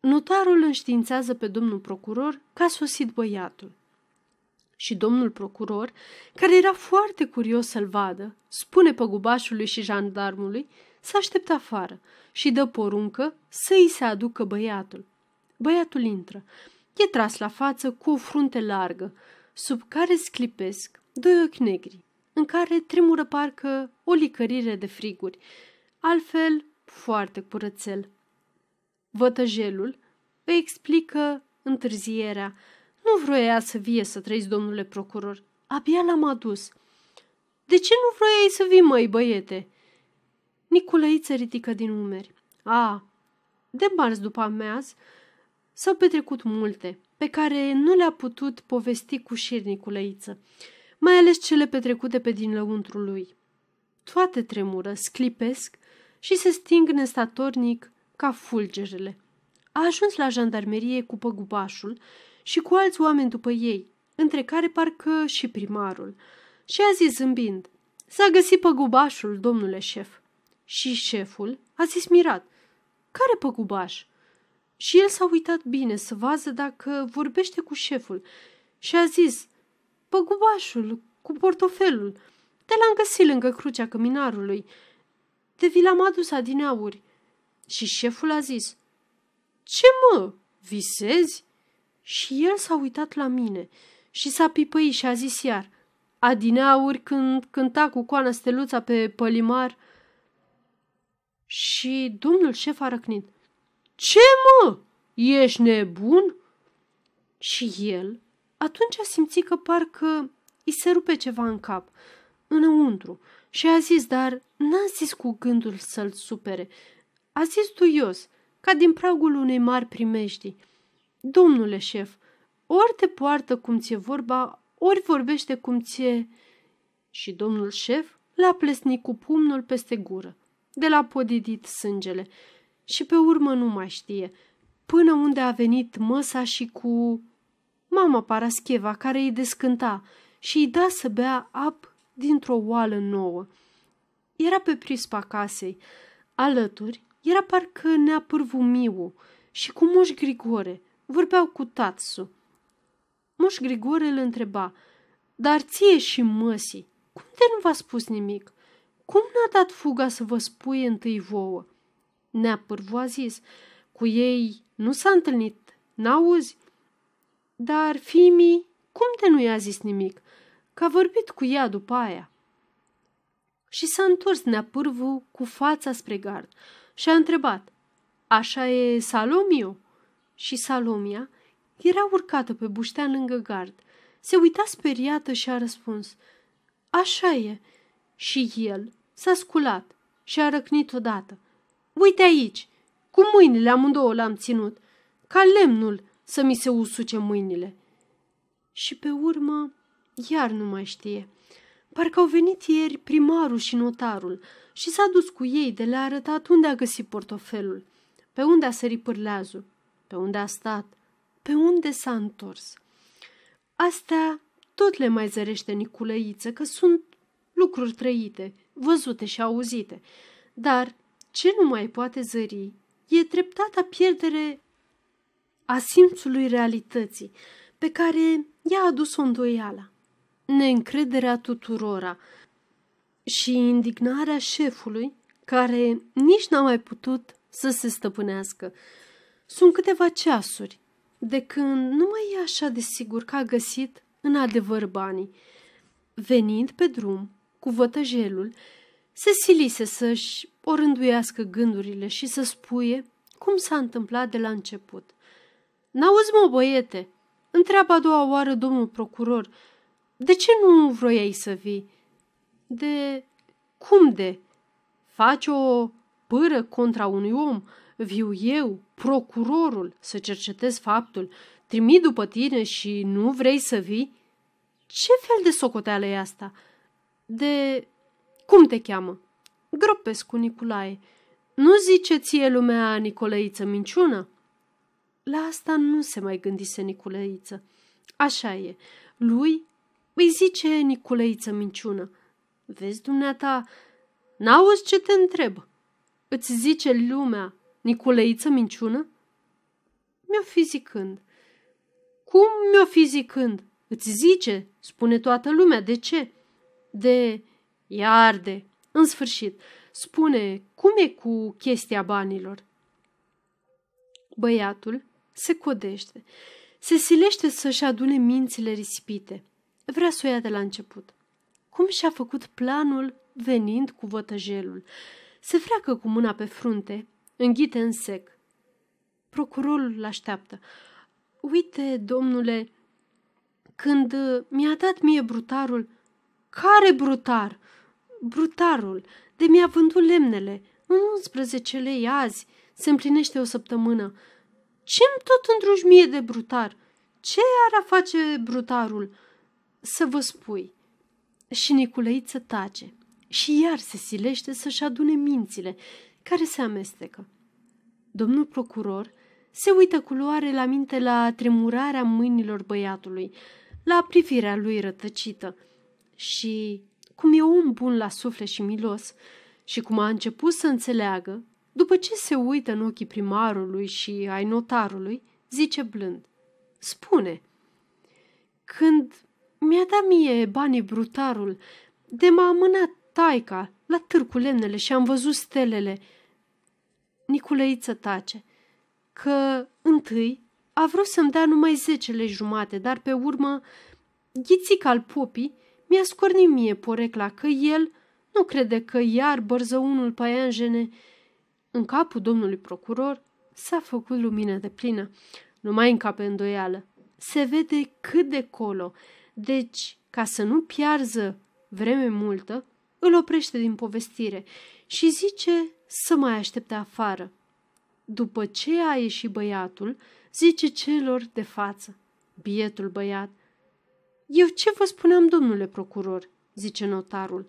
Notarul înștiințează pe domnul procuror că a sosit băiatul. Și domnul procuror, care era foarte curios să-l vadă, spune păgubașului și jandarmului să aștepte afară și dă poruncă să îi se aducă băiatul. Băiatul intră. E tras la față cu o frunte largă, sub care sclipesc doi ochi negri, în care tremură parcă o licărire de friguri, altfel foarte curățel. Vătăjelul îi explică întârzierea. Nu vroia să vie să trăiți, domnule procuror. Abia l-am adus. De ce nu vroiai să vii, măi, băiete?" Niculăiță ridică din umeri. A, de marți după ameaz s-au petrecut multe, pe care nu le-a putut povesti cu șir Niculăiță, mai ales cele petrecute pe din lăuntru lui. Toate tremură, sclipesc și se sting nestatornic ca fulgerele. A ajuns la jandarmerie cu păgubașul și cu alți oameni după ei, între care parcă și primarul, și a zis zâmbind, S-a găsit păgubașul, domnule șef. Și șeful a zis mirat, care păgubaș? Și el s-a uitat bine să vază dacă vorbește cu șeful și a zis, păgubașul cu portofelul, te l-am găsit lângă crucea căminarului, te vi l-am adus adineauri. Și șeful a zis, ce mă, visezi? Și el s-a uitat la mine și s-a pipăit și a zis iar, adineauri când cânta cu coana steluța pe pălimar – și domnul șef a răcnit. Ce mă? Ești nebun? Și el atunci a simțit că parcă îi se rupe ceva în cap, înăuntru, și a zis, dar n-a zis cu gândul să-l supere. A zis duios, ca din pragul unei mari primești. Domnule șef, ori te poartă cum ți-e vorba, ori vorbește cum ți-e... Și domnul șef l-a plesnit cu pumnul peste gură de la podidit sângele. Și pe urmă nu mai știe, până unde a venit măsa și cu mama Parascheva, care îi descânta și îi da să bea ap dintr-o oală nouă. Era pe prispa casei. Alături era parcă neapârvu Miu și cu moș Grigore. Vorbeau cu Tatsu. Moș Grigore îl întreba, Dar ție și măsii, cum te nu v-a spus nimic? Cum n-a dat fuga să vă spui întâi vouă? Nea pârvu a zis, cu ei nu s-a întâlnit, n-auzi? Dar, Fimi, cum te nu i-a zis nimic? Că a vorbit cu ea după aia. Și s-a întors Pârvu cu fața spre gard și a întrebat, Așa e Salomio? Și Salomia era urcată pe buștea lângă gard. Se uita speriată și a răspuns, Așa e, și el s-a sculat și a răcnit odată. Uite aici! Cu mâinile amândouă l-am ținut, ca lemnul să mi se usuce mâinile. Și pe urmă, iar nu mai știe. Parcă au venit ieri primarul și notarul și s-a dus cu ei de le-a arătat unde a găsit portofelul, pe unde a sărit pârleazul, pe unde a stat, pe unde s-a întors. Astea tot le mai zărește Niculăiță, că sunt lucruri trăite, văzute și auzite. Dar ce nu mai poate zări e treptata pierdere a simțului realității pe care i-a adus-o îndoiala, neîncrederea tuturora și indignarea șefului care nici n-a mai putut să se stăpânească. Sunt câteva ceasuri de când nu mai e așa de sigur că a găsit în adevăr banii. Venind pe drum, cu vătăjelul, se silise să-și orânduiască gândurile și să spuie cum s-a întâmplat de la început. N-auzi, mă, băiete!" întreabă a doua oară domnul procuror. De ce nu vroiai să vii?" De... cum de? Faci o pâră contra unui om? Viu eu, procurorul, să cercetez faptul. Trimit după tine și nu vrei să vii?" Ce fel de socoteală e asta?" de... Cum te cheamă? Gropescu Nicolae. Nu zice ție lumea Nicolăiță minciună? La asta nu se mai gândise Nicolăiță. Așa e. Lui îi zice Nicolăiță minciună. Vezi, dumneata, n-auzi ce te întreb. Îți zice lumea Nicolăiță minciună? Mi-o fi zicând. Cum mi-o fi zicând? Îți zice, spune toată lumea, de ce? de... Iarde! În sfârșit, spune, cum e cu chestia banilor? Băiatul se codește, se silește să-și adune mințile risipite. Vrea să o ia de la început. Cum și-a făcut planul venind cu vătăjelul? Se freacă cu mâna pe frunte, înghite în sec. Procurorul îl așteaptă. Uite, domnule, când mi-a dat mie brutarul, care brutar? Brutarul, de mi-a vândut lemnele, în 11 lei azi, se împlinește o săptămână. Ce-mi tot îndrujmie de brutar? Ce ar a face brutarul? Să vă spui. Și Niculeiță tace și iar se silește să-și adune mințile, care se amestecă. Domnul procuror se uită cu luare la minte la tremurarea mâinilor băiatului, la privirea lui rătăcită – și cum e om bun la suflet și milos și cum a început să înțeleagă, după ce se uită în ochii primarului și ai notarului, zice blând, spune, când mi-a dat mie banii brutarul, de m-a amânat taica la târcul lemnele și am văzut stelele. Niculeiță tace, că întâi a vrut să-mi dea numai zecele jumate, dar pe urmă ghițic al popii mi-a scornit mie porecla că el nu crede că iar unul paianjene în capul domnului procuror s-a făcut lumină de plină. Nu mai încape îndoială. Se vede cât de colo. Deci, ca să nu piarză vreme multă, îl oprește din povestire și zice să mai aștepte afară. După ce a ieșit băiatul, zice celor de față. Bietul băiat, eu ce vă spuneam, domnule procuror?" zice notarul.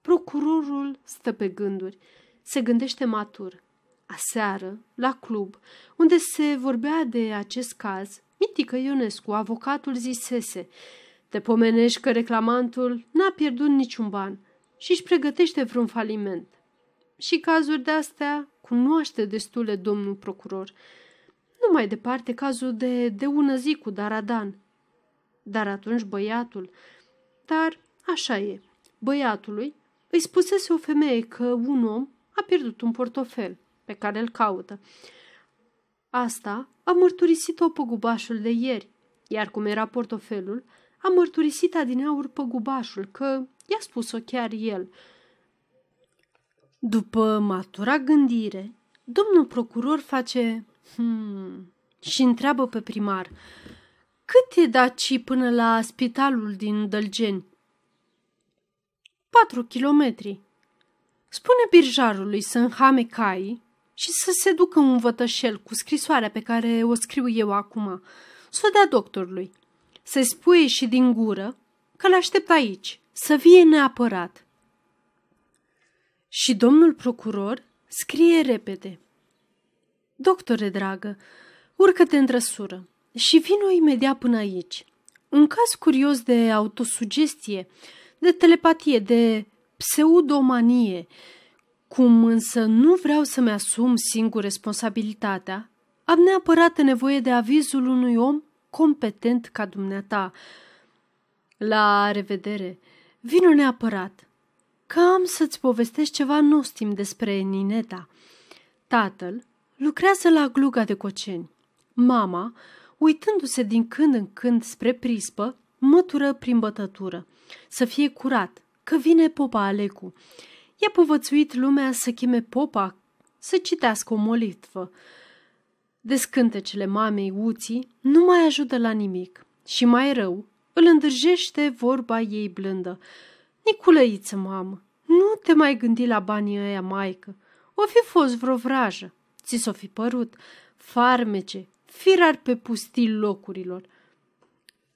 Procurorul stă pe gânduri. Se gândește matur. Aseară, la club, unde se vorbea de acest caz, Mitică Ionescu, avocatul, zisese Te pomenești că reclamantul n-a pierdut niciun ban și își pregătește vreun faliment. Și cazuri de astea cunoaște destule domnul procuror. Nu mai departe cazul de, de ună zi cu Daradan – dar atunci băiatul... Dar așa e. Băiatului îi spusese o femeie că un om a pierdut un portofel pe care îl caută. Asta a mărturisit-o păgubașul de ieri, iar cum era portofelul, a mărturisit adineauri păgubașul că i-a spus-o chiar el. După matura gândire, domnul procuror face... Hmm, și întreabă pe primar – cât e daci până la spitalul din Dălgeni? Patru kilometri. Spune birjarului să înhame caii și să se ducă un vătășel cu scrisoarea pe care o scriu eu acum, să o dea doctorului. Să-i spui și din gură că l-aștept aici, să vie neapărat. Și domnul procuror scrie repede. Doctore dragă, urcă-te în trăsură și vino imediat până aici. Un caz curios de autosugestie, de telepatie, de pseudomanie. Cum însă nu vreau să-mi asum singur responsabilitatea, am neapărat nevoie de avizul unui om competent ca dumneata. La revedere! Vino neapărat! Că am să-ți povestesc ceva nostim despre Nineta. Tatăl lucrează la gluga de coceni. Mama uitându-se din când în când spre prispă, mătură prin bătătură. Să fie curat, că vine popa Alecu. I-a povățuit lumea să cheme popa să citească o molitvă. Descântecele mamei Uții nu mai ajută la nimic și mai rău îl îndrăgește vorba ei blândă. Niculăiță, mamă, nu te mai gândi la banii ăia, maică. O fi fost vreo vrajă, ți s-o fi părut, farmece, firar pe pustil locurilor.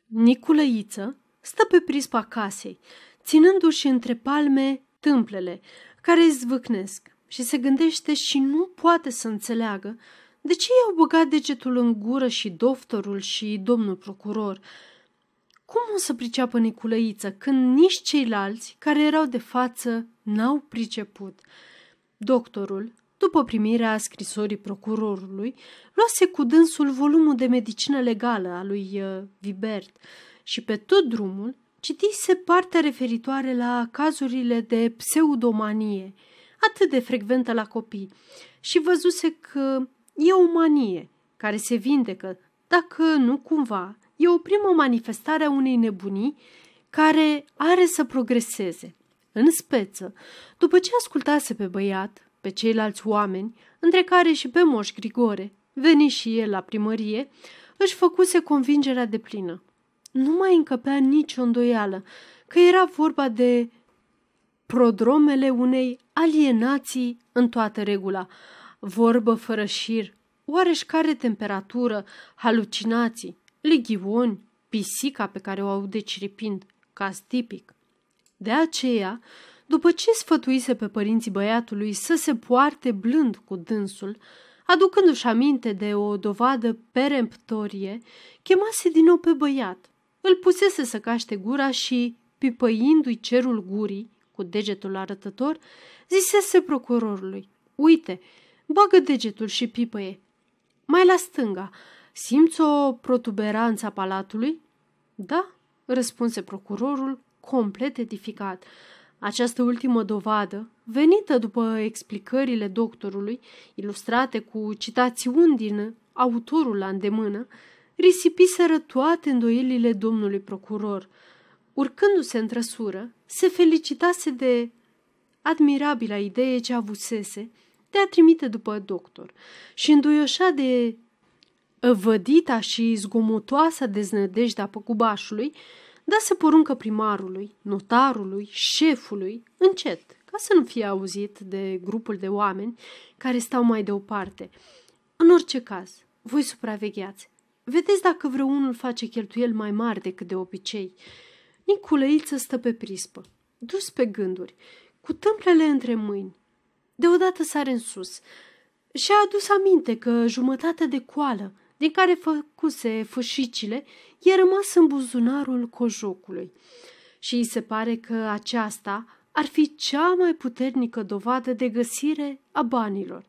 Niculăiță stă pe prispa casei, ținându-și între palme tâmplele, care îi zvâcnesc și se gândește și nu poate să înțeleagă de ce i-au băgat degetul în gură și doctorul și domnul procuror. Cum o să priceapă Niculăiță când nici ceilalți care erau de față n-au priceput? Doctorul după primirea scrisorii procurorului, luase cu dânsul volumul de medicină legală a lui uh, Vibert și pe tot drumul citise partea referitoare la cazurile de pseudomanie, atât de frecventă la copii, și văzuse că e o manie care se vindecă, dacă nu cumva, e o primă manifestare a unei nebunii care are să progreseze. În speță, după ce ascultase pe băiat, pe ceilalți oameni, între care și pe Moș Grigore, veni și el la primărie, își făcuse convingerea de plină. Nu mai încăpea nicio îndoială că era vorba de prodromele unei alienații în toată regula, vorbă fără șir, care temperatură, halucinații, leghioni, pisica pe care o aude ciripind, caz tipic. De aceea, după ce sfătuise pe părinții băiatului să se poarte blând cu dânsul, aducându-și aminte de o dovadă peremptorie, chemase din nou pe băiat. Îl pusese să caște gura și, pipăindu-i cerul gurii, cu degetul arătător, zisese procurorului, uite, bagă degetul și pipăie. Mai la stânga, simți o protuberanță a palatului? Da, răspunse procurorul, complet edificat. Această ultimă dovadă, venită după explicările doctorului, ilustrate cu citațiuni din autorul la îndemână, risipiseră toate îndoielile domnului procuror. Urcându-se în trăsură, se felicitase de admirabila idee ce avusese de a trimite după doctor și înduioșa de vădita și zgomotoasa deznădejdea păcubașului, dase poruncă primarului, notarului, șefului, încet, ca să nu fie auzit de grupul de oameni care stau mai deoparte. În orice caz, voi supravegheați. Vedeți dacă vreunul face cheltuieli mai mari decât de obicei. Niculeiță stă pe prispă, dus pe gânduri, cu tâmplele între mâini. Deodată sare în sus și a adus aminte că jumătate de coală din care făcuse fâșicile i-a rămas în buzunarul cojocului și îi se pare că aceasta ar fi cea mai puternică dovadă de găsire a banilor.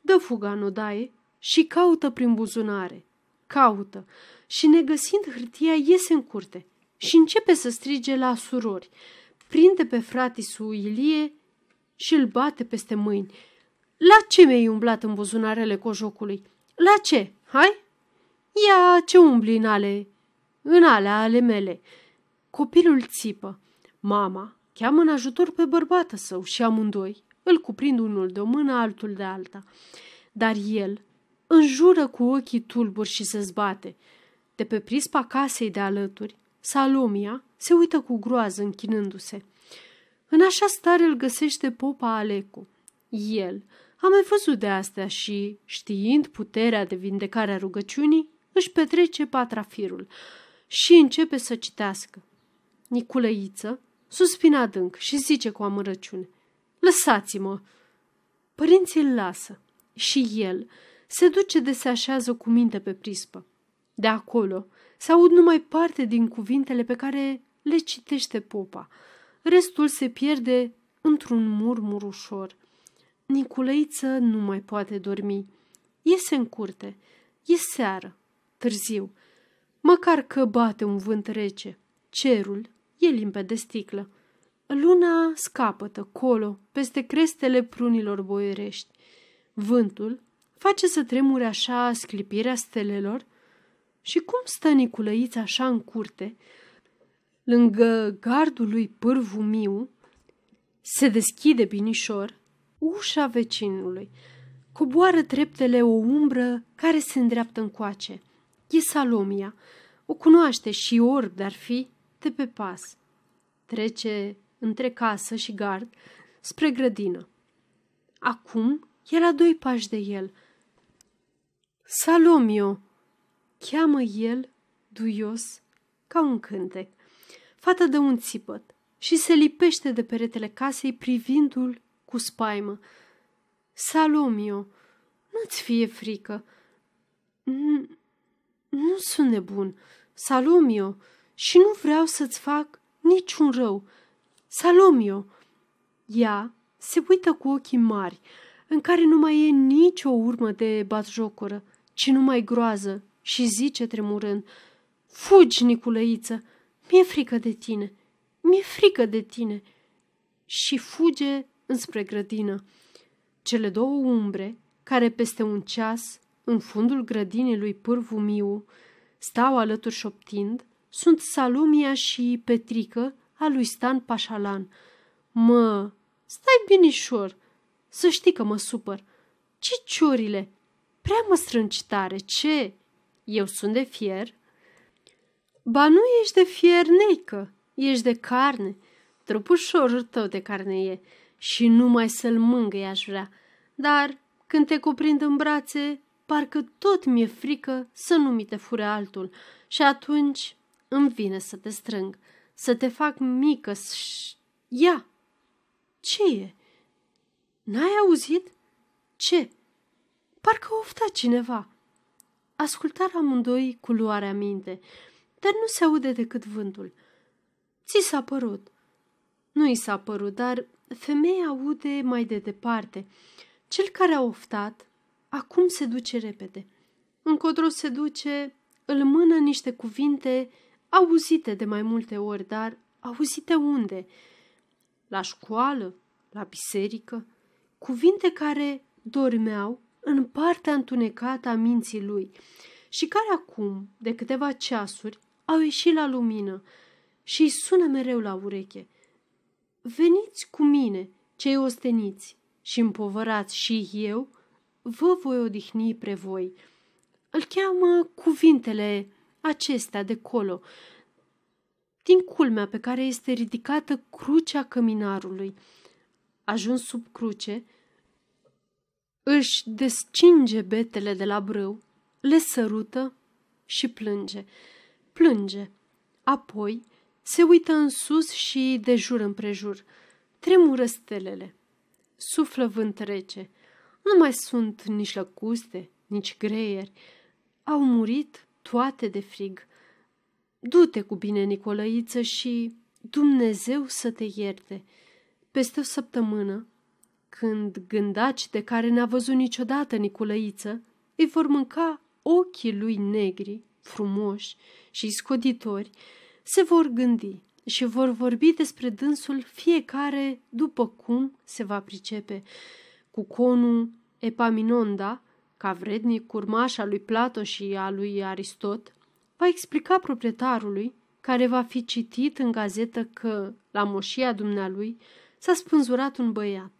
Dă fuga în odaie și caută prin buzunare. Caută și negăsind hârtia iese în curte și începe să strige la surori. Prinde pe fratisul Ilie și îl bate peste mâini. La ce mi-ai umblat în buzunarele cojocului? La ce? Hai? Ia ce umbli în ale în alea ale mele. Copilul țipă. Mama cheamă în ajutor pe bărbată său și amândoi, îl cuprind unul de o mână, altul de alta. Dar el înjură cu ochii tulburi și se zbate. De pe prispa casei de alături, Salomia se uită cu groază închinându-se. În așa stare îl găsește popa Alecu. El a mai văzut de astea și, știind puterea de vindecare a rugăciunii, își petrece patrafirul și începe să citească. Niculeiță suspină adânc și zice cu amărăciune, Lăsați-mă! Părinții îl lasă și el se duce de se așează cu minte pe prispă. De acolo se aud numai parte din cuvintele pe care le citește popa. Restul se pierde într-un murmur ușor. Niculeiță nu mai poate dormi. Iese în curte. E seară, târziu măcar că bate un vânt rece. Cerul e limpede de sticlă. Luna scapătă colo, peste crestele prunilor boierești. Vântul face să tremure așa sclipirea stelelor și cum stă Niculăița așa în curte, lângă gardul lui Pârvu Miu, se deschide binișor ușa vecinului. Coboară treptele o umbră care se îndreaptă încoace – Salomia? O cunoaște și orb ar fi de pe pas. Trece între casă și gard spre grădină. Acum e la doi pași de el. Salomio! Cheamă el, duios, ca un cântec. Fata dă un țipăt și se lipește de peretele casei privindu-l cu spaimă. Salomio, nu-ți fie frică. Nu sunt nebun. Salomio, și nu vreau să-ți fac niciun rău. Salomio! Ea se uită cu ochii mari, în care nu mai e nicio urmă de batjocoră, ci numai groază și zice tremurând, Fugi, Niculăiță, mi-e frică de tine, mi-e frică de tine!" Și fuge înspre grădină. Cele două umbre, care peste un ceas în fundul grădinii lui Pârvu Miu stau alături șoptind, sunt Salumia și Petrică a lui Stan Pașalan. Mă, stai binișor, să știi că mă supăr. Ciciorile, prea mă strânci tare, ce? Eu sunt de fier? Ba nu ești de fier, neică, ești de carne. Trupușorul tău de carne e și numai să-l mângâi aș vrea. Dar când te cuprind în brațe, parcă tot mi-e frică să nu mi te fure altul și atunci îmi vine să te strâng, să te fac mică, și... ia! Ce e? N-ai auzit? Ce? Parcă ofta cineva. Ascultar amândoi cu luarea minte, dar nu se aude decât vântul. Ți s-a părut. Nu i s-a părut, dar femeia aude mai de departe. Cel care a oftat Acum se duce repede. Încotro se duce, îl mână niște cuvinte auzite de mai multe ori, dar auzite unde? La școală, la biserică, cuvinte care dormeau în partea întunecată a minții lui și care acum, de câteva ceasuri, au ieșit la lumină și îi sună mereu la ureche. Veniți cu mine, cei osteniți, și împovărați și eu vă voi odihni pre voi. Îl cheamă cuvintele acestea de colo, din culmea pe care este ridicată crucea căminarului. Ajuns sub cruce, își descinge betele de la brâu, le sărută și plânge. Plânge. Apoi se uită în sus și de jur împrejur. Tremură stelele. Suflă vânt rece. Nu mai sunt nici lăcuste, nici greieri. Au murit toate de frig. Du-te cu bine, Nicolăiță, și Dumnezeu să te ierte. Peste o săptămână, când gândaci de care n-a văzut niciodată Nicolăiță, îi vor mânca ochii lui negri, frumoși și scoditori, se vor gândi și vor vorbi despre dânsul fiecare după cum se va pricepe cu conul Epaminonda, ca vrednic urmaș al lui Plato și a lui Aristot, va explica proprietarului, care va fi citit în gazetă că, la moșia dumnealui, s-a spânzurat un băiat.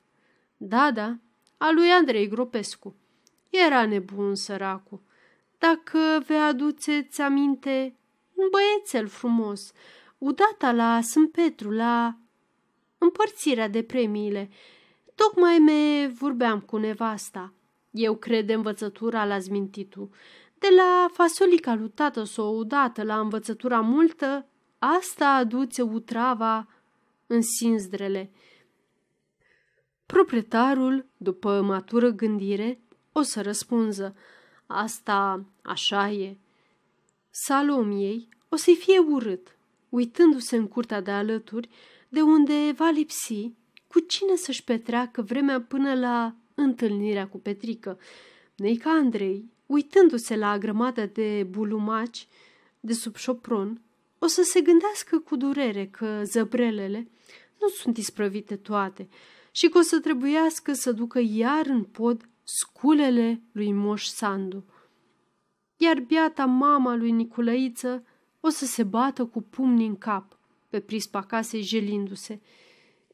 Da, da, a lui Andrei Gropescu. Era nebun săracu. Dacă vei aduceți aminte, un băiețel frumos, udata la Sânt Petru, la împărțirea de premiile, Tocmai me vorbeam cu nevasta. Eu cred învățătura la zmintitu. De la fasolica lui tată s-o udată la învățătura multă, asta aduce utrava în sinzdrele. Proprietarul, după matură gândire, o să răspunză, asta așa e. Salomiei o să-i fie urât, uitându-se în curtea de alături, de unde va lipsi cu cine să-și petreacă vremea până la întâlnirea cu Petrică. Neica Andrei, uitându-se la grămadă de bulumaci de sub șopron, o să se gândească cu durere că zăbrelele nu sunt isprăvite toate și că o să trebuiască să ducă iar în pod sculele lui Moș Sandu. Iar biata mama lui Niculăiță o să se bată cu pumnii în cap pe prispa casei jelindu-se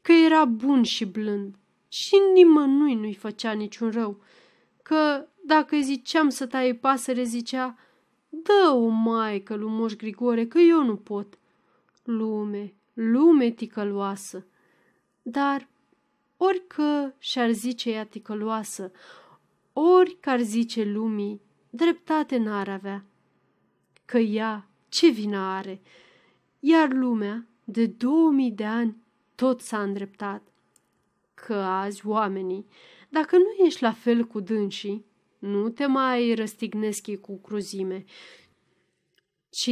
că era bun și blând și nimănui nu-i făcea niciun rău, că dacă ziceam să taie pasăre, zicea, dă-o maică lui Moș Grigore, că eu nu pot. Lume, lume ticăloasă. Dar orică și-ar zice ea ticăloasă, ori că ar zice lumii, dreptate n-ar avea. Că ea ce vină are? Iar lumea, de două mii de ani, tot s-a îndreptat. Că azi oamenii, dacă nu ești la fel cu dânsii, nu te mai răstignesc cu cruzime, ci,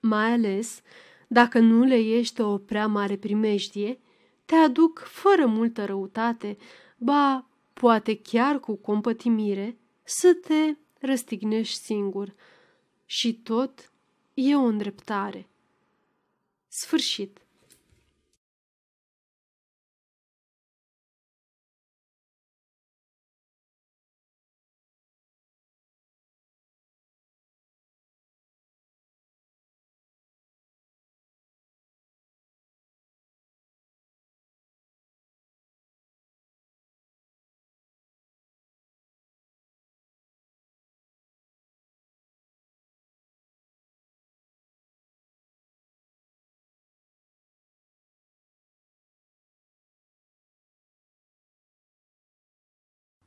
mai ales, dacă nu le ești o prea mare primejdie, te aduc fără multă răutate, ba, poate chiar cu compătimire, să te răstignești singur. Și tot e o îndreptare. Sfârșit.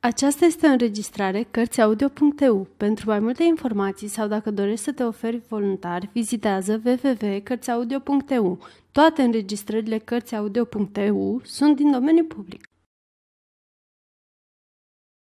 Aceasta este o înregistrare Cărțiaudio.eu. Pentru mai multe informații sau dacă dorești să te oferi voluntar, vizitează www.cărțiaudio.eu. Toate înregistrările Cărțiaudio.eu sunt din domeniu public.